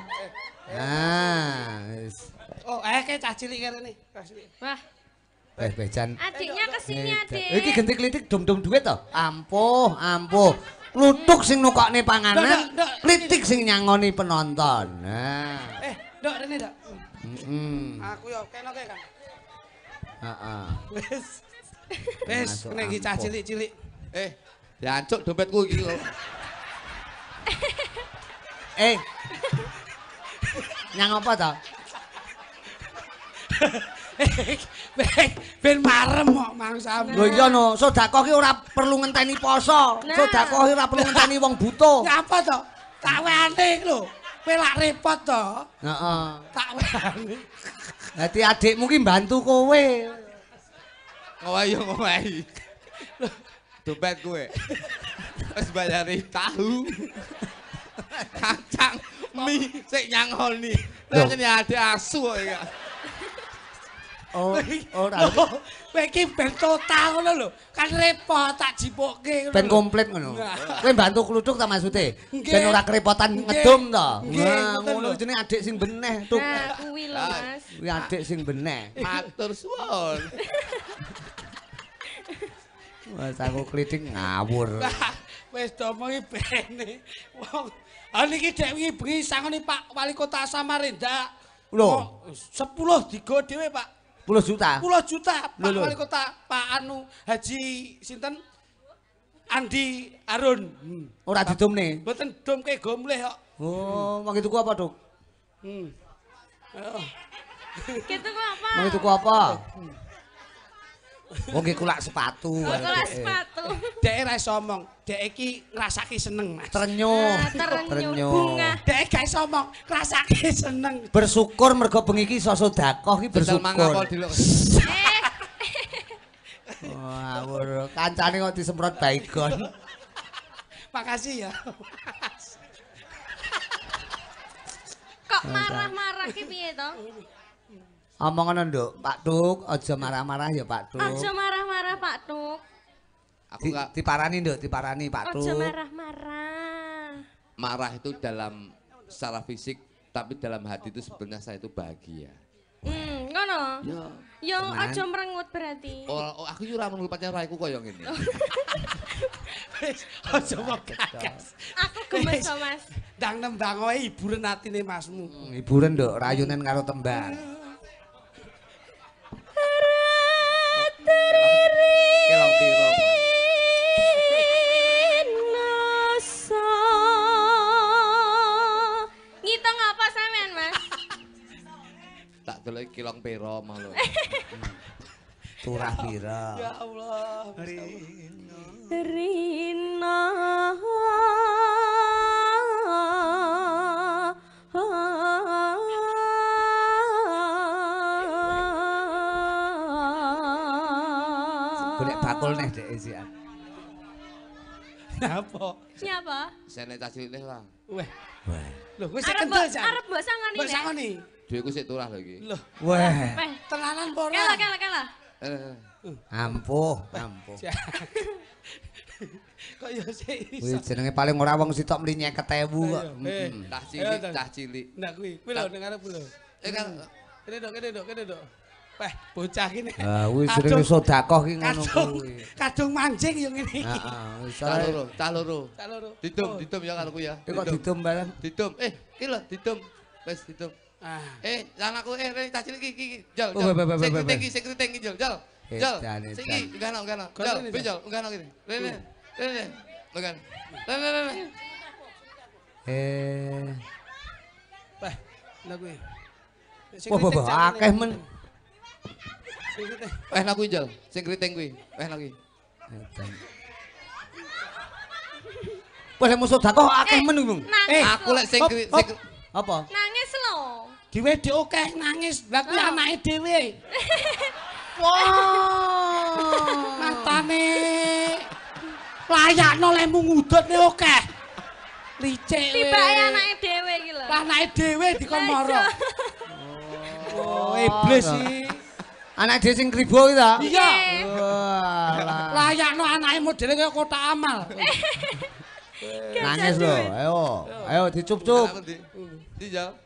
eh, eh. Ah, wis. Oh, eh kayak cah cilik kene. Wah, Beh, beh, Adiknya kesini, adik. Iki ganti klitik dum-dum duit, toh. Ampuh, ampuh. Lutuk sing nukoknya panganan, klitik sing nyangoni penonton. Nah. Eh, dok, ini, dok. Mm Aku yuk, kena kaya, kan? Haa. Wes. Wes, kena gicah cilik-cilik. Eh, diancuk dompetku gitu. [laughs] eh. Nyang apa, toh? [laughs] [laughs] ben marem kok mangsamu. Lho iya no, sedekah ki ora perlu ngenteni poso. Sedekah ora perlu wong buta. Ya [laughs] to? Tak weane lho. Kowe lak repot to. Heeh. Tak weane. Dadi adikmu ki bantu kowe. Kowe yo kowe. Dompet kowe. Wis bayari tahu. Kacang mie sik nyangholni. Lah ngene adik asu kok iki. Oh, ora. Oh, kowe iki ben total ngono lho. Kan repot tak jipokke ngono. Ben komplit ngono. Kowe bantu kluthuk ta maksude? Ben ora kerepotan ngedum to. ngono jenenge adik sing beneh tuh. kuwi lho, ah, Mas. Kuwi adik sing beneh. Matur suwun. Wes aku klithik ngawur. Wes do mengi bene. Wong ane iki dek wingi bengi sangone Pak Walikota Samarinda. Lho, 10 digo dhewe, Pak. Puluh juta. Puluh juta. Pak Wali Kota Pak Anu Haji Sinten Andi Arun. Hmm. Ora oh, didom ne. Mboten dom ke gomleh kok. Oh, hmm. mangke tuku apa, Dok? Hmm. Oh. Ketuku apa? Mangke tuku apa? Hmm. Wong iki sepatu. Oh, kulak sepatu. Dek ora iso omong. iki ngrasake seneng, Mas. Trenyuh. Ah, Trenyuh. Bunga. Dek gak ngrasake seneng. Bersyukur mergo bengi iki iso sedekah iki bersyukur. Sedang [laughs] Wah, kancane kok disemprot baygon. [laughs] Makasih ya. kok marah-marah ki piye to? omongan nduk, Pak Tuk, aja marah-marah ya Pak Tuk. Aja marah-marah Pak Tuk. Aku Di, gak... diparani nduk, diparani Pak Tuk. Aja marah-marah. Marah itu dalam secara fisik tapi dalam hati itu sebenarnya saya itu bahagia. Hmm, ngono. Yo. Ya. Yo ya, aja merengut berarti. Oh, oh aku yo ora merengut pacar raiku koyo ngene. Wis aja makakas. Aku gemes Mas. Dang nembang wae hiburan atine Masmu. Hiburan nduk, rayunan karo tembang. kurang pera malah. [laughs] Turah pira. Ya Allah. Rina. bakul neh dek isi an. Ah. Siapa? Siapa? Saya neta cilik neh lah. Weh. Weh. Loh, gue saya kentel, Cak. Arep mbak sangan ini. Mbak sangan ini. Dhuwitku sik turah lho iki. Weh, tenanan apa ora? Kala kala Ampuh, ampuh. Kok yo sik iso. Kuwi jenenge paling ora wong sitok mlinye 50.000 kok. Eh. Cah cilik, cah cilik. Nah kuwi, kuwi lho nang lho. Eh kan. Kene dok, kene dok, kene dok. Wah, bocah ki nek. Ah, kuwi jenenge sedakoh ki ngono kuwi. Kadung mancing yo ngene iki. Heeh, ah, ah, loro, cah loro. Cah loro. Ditum, oh. ditum ya karo ya. Eh kok ditum bareng? Ditum. Eh, iki lho ditum. Wes ditum. Ah. Eh, lan aku eh rene eh, tajil iki iki jal. Oh, jal. Sekriting iki sekriting iki jal jal. Eh, jal. Eh, Siki enggak ono enggak ono. Jal, pinjal enggak ono kene. Rene. Rene. Bukan. Rene rene. Eh. Bah, lagu e. Wah, bah, akeh men. Wah, lagu jal. Sing kriting kuwi. Wah, lagu. Wah, musuh dakoh akeh men. Eh, aku lek sing sing apa? Nang Dewe dioke nangis, lha kuwi anake dhewe. [laughs] Matane layakno le mung udutne akeh. Licik. Tibake anake dhewe iki lho. Anake dhewe dikon marah. Oh, iblis oh, iki. Oh. Anake dhewe sing kribo iki ta? Iya. Layakno anake modele kaya kotak amal. Nangis lho. Ayo, ayo dicup-cup. Dijawab.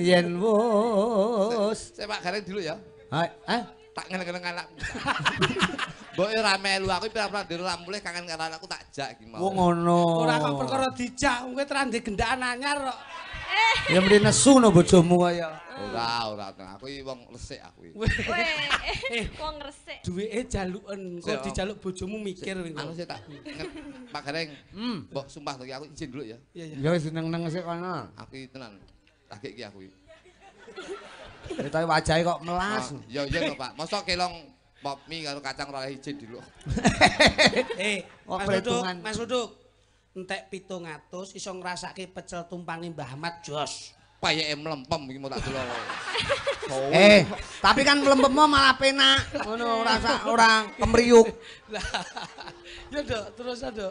yen [laughs] wus sepak gareng dulu ya hai eh tak ngeneng-ngeneng anak [laughs] boi rame lu aku pira-pira di rumah kangen karena anakku tak jak gimana wong ngono kurang perkara dijak mungkin terandai genda anaknya rok eh. ya beri nesu no bojomu ya ora ora aku wong resik aku weh eh. wong resik duwe jaluken kok dijaluk bojomu mikir wingi aku tak pak gareng hmm. mbok sumpah tok aku izin dulu ya ya wis seneng-seneng sik kono aku tenang Lagi iki aku. Ditoi wajahe kok melas. Ya oh, iya to, Pak. Mosok kelong popmi mie karo kacang ora izin dulu. [laughs] Eh, kok perhitungan. Mas Duduk. Entek 700 iso ngrasake pecel tumpange Mbah Ahmad jos. Payeke mlempem iki mau tak delok. [laughs] Eh, tapi kan mlempemmu malah penak. Ngono ora sak ora kemriyuk. [laughs] Ya, Dok, terus, Dok.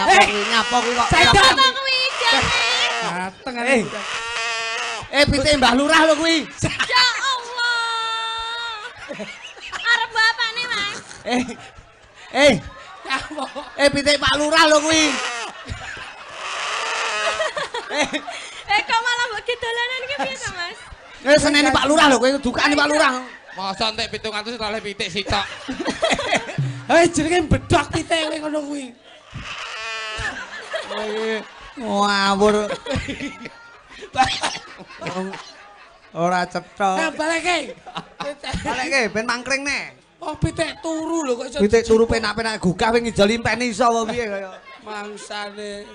nyapa kuwi, nyapa kuwi kok. Sedan. Dateng ae. Eh, eh. eh pite Mbah Lurah lo kuwi. Ya Allah. Arep nih Mas. Eh. Eh. Ya eh, pite Pak Lurah lo kuwi. Eh. eh, kok malah mbok dolanan ki piye Mas? Eh, senene Pak Lurah lho kowe dukane Pak Lurah. Masa entek 700 oleh pitik sitok. Hei, jenenge bedak pitik kowe ngono kuwi. ngawur ora cetha baleke baleke ben mangkring ne oh pitik turu lho kok pitik turu penak-penak gugah wingi jeli impen iso wae piye kaya mangsane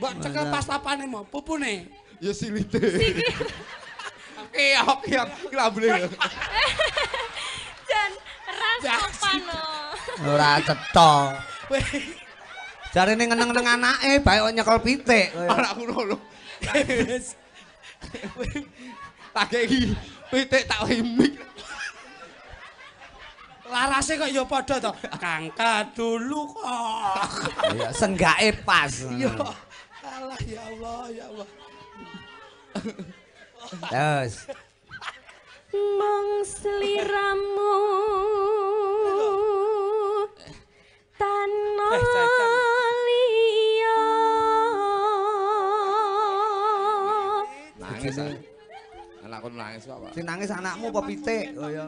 mbok cekel pastapane mau pupune ya silite kiyok kiyok kelambune yo [laughs] jan rasa pano ora cetha Cari nih ngeneng neng anak eh, baik onya kalau pite. Anak kuno lo. Pakai pite tak wimik. Larasnya kok yo podo toh. Kangka dulu kok. Ya, Senggae pas. Yo, Allah ya Allah ya Allah. Terus. Mong seliramu eh, tanah. Eh, nangis anak nangis kok sing nangis anakmu kok pitik oh ya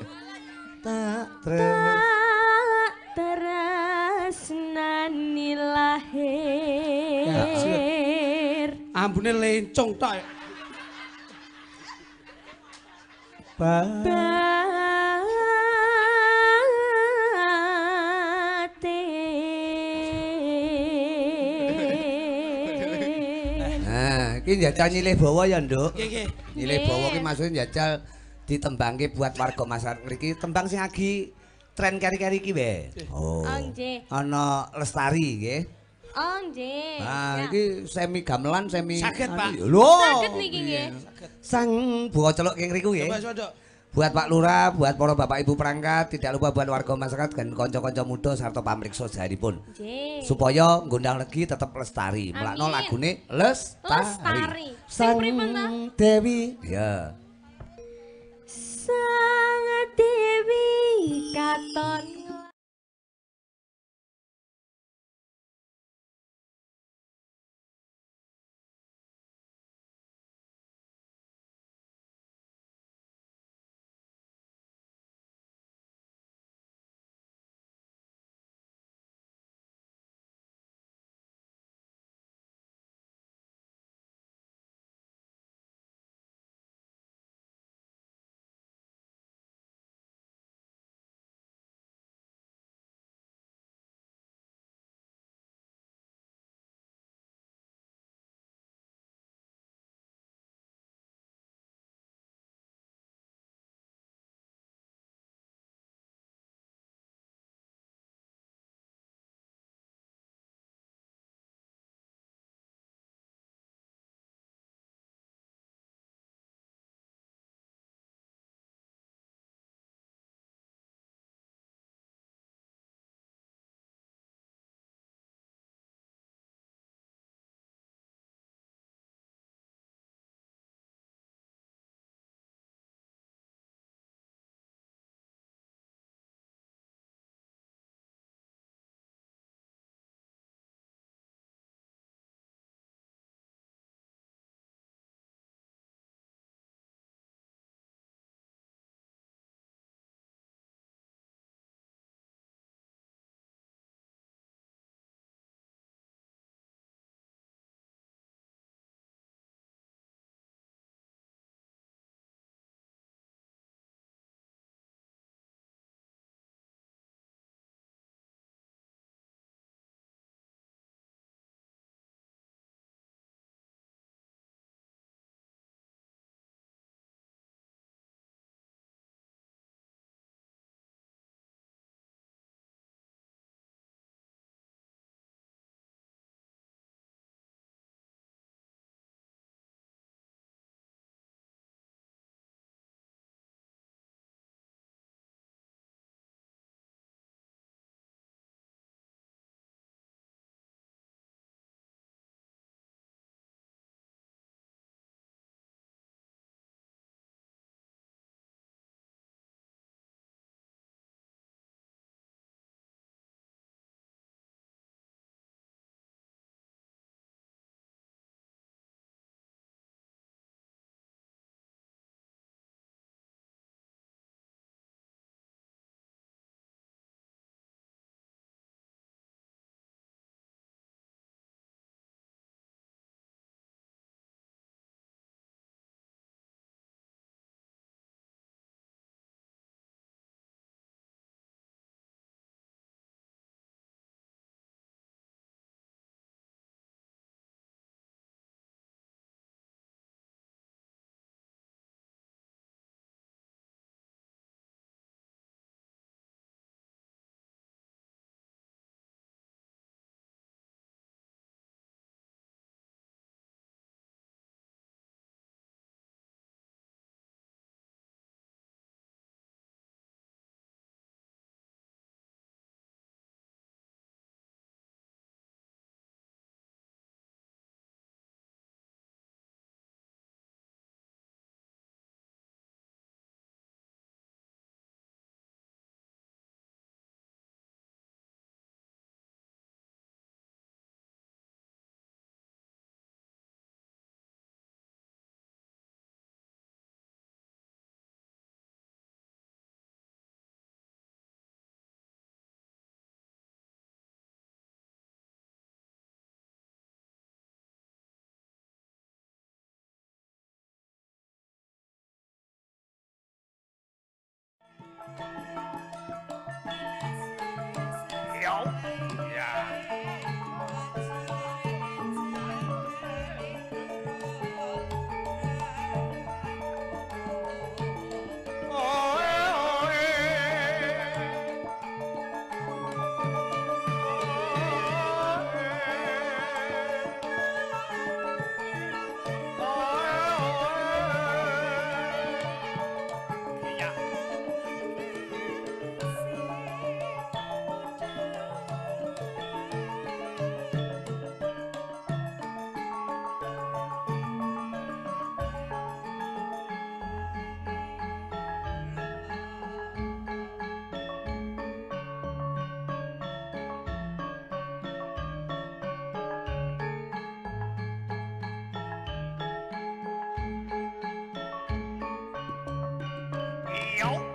[laughs] tak tak tresnani lahir ambune lencong tok Ki njajal nilai bawa ya, Nduk. Nilai bawa ki maksudnya njajal ditembangke buat warga masyarakat mriki tembang sing agi tren kari-kari ki, Beh. Oh. oh Ana Lestari nggih. Oh, nggih. Ah, iki semi gamelan, semi Saget, Pak. Lho. Saget niki nggih. Sang bawa celuk ki mriku nggih. buat Pak Lurah, buat para bapak ibu perangkat, tidak lupa buat warga masyarakat dan konco-konco muda serta pamriksa sehari pun. Supaya gundang lagi tetap lestari. Melakno lagune lestari. lestari. Sang Dewi. Ya. Sang Dewi katon Meow.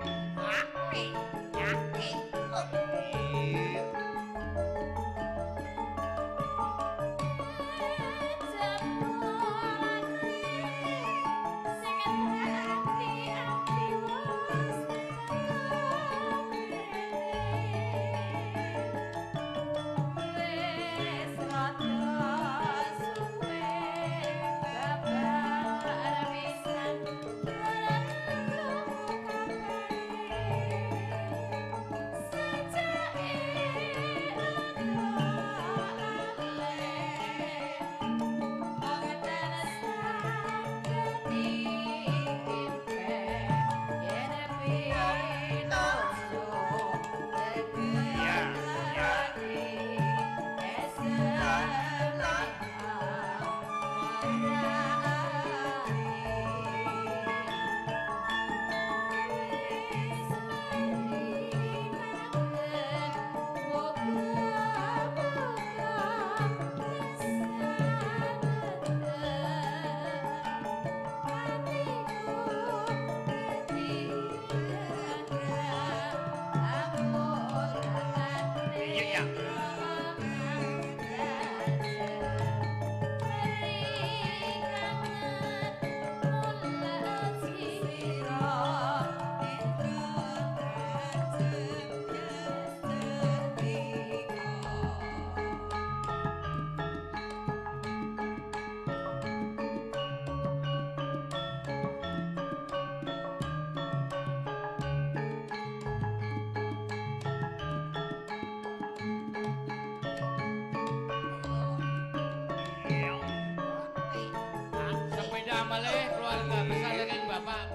maestro, a pesar de que mi papá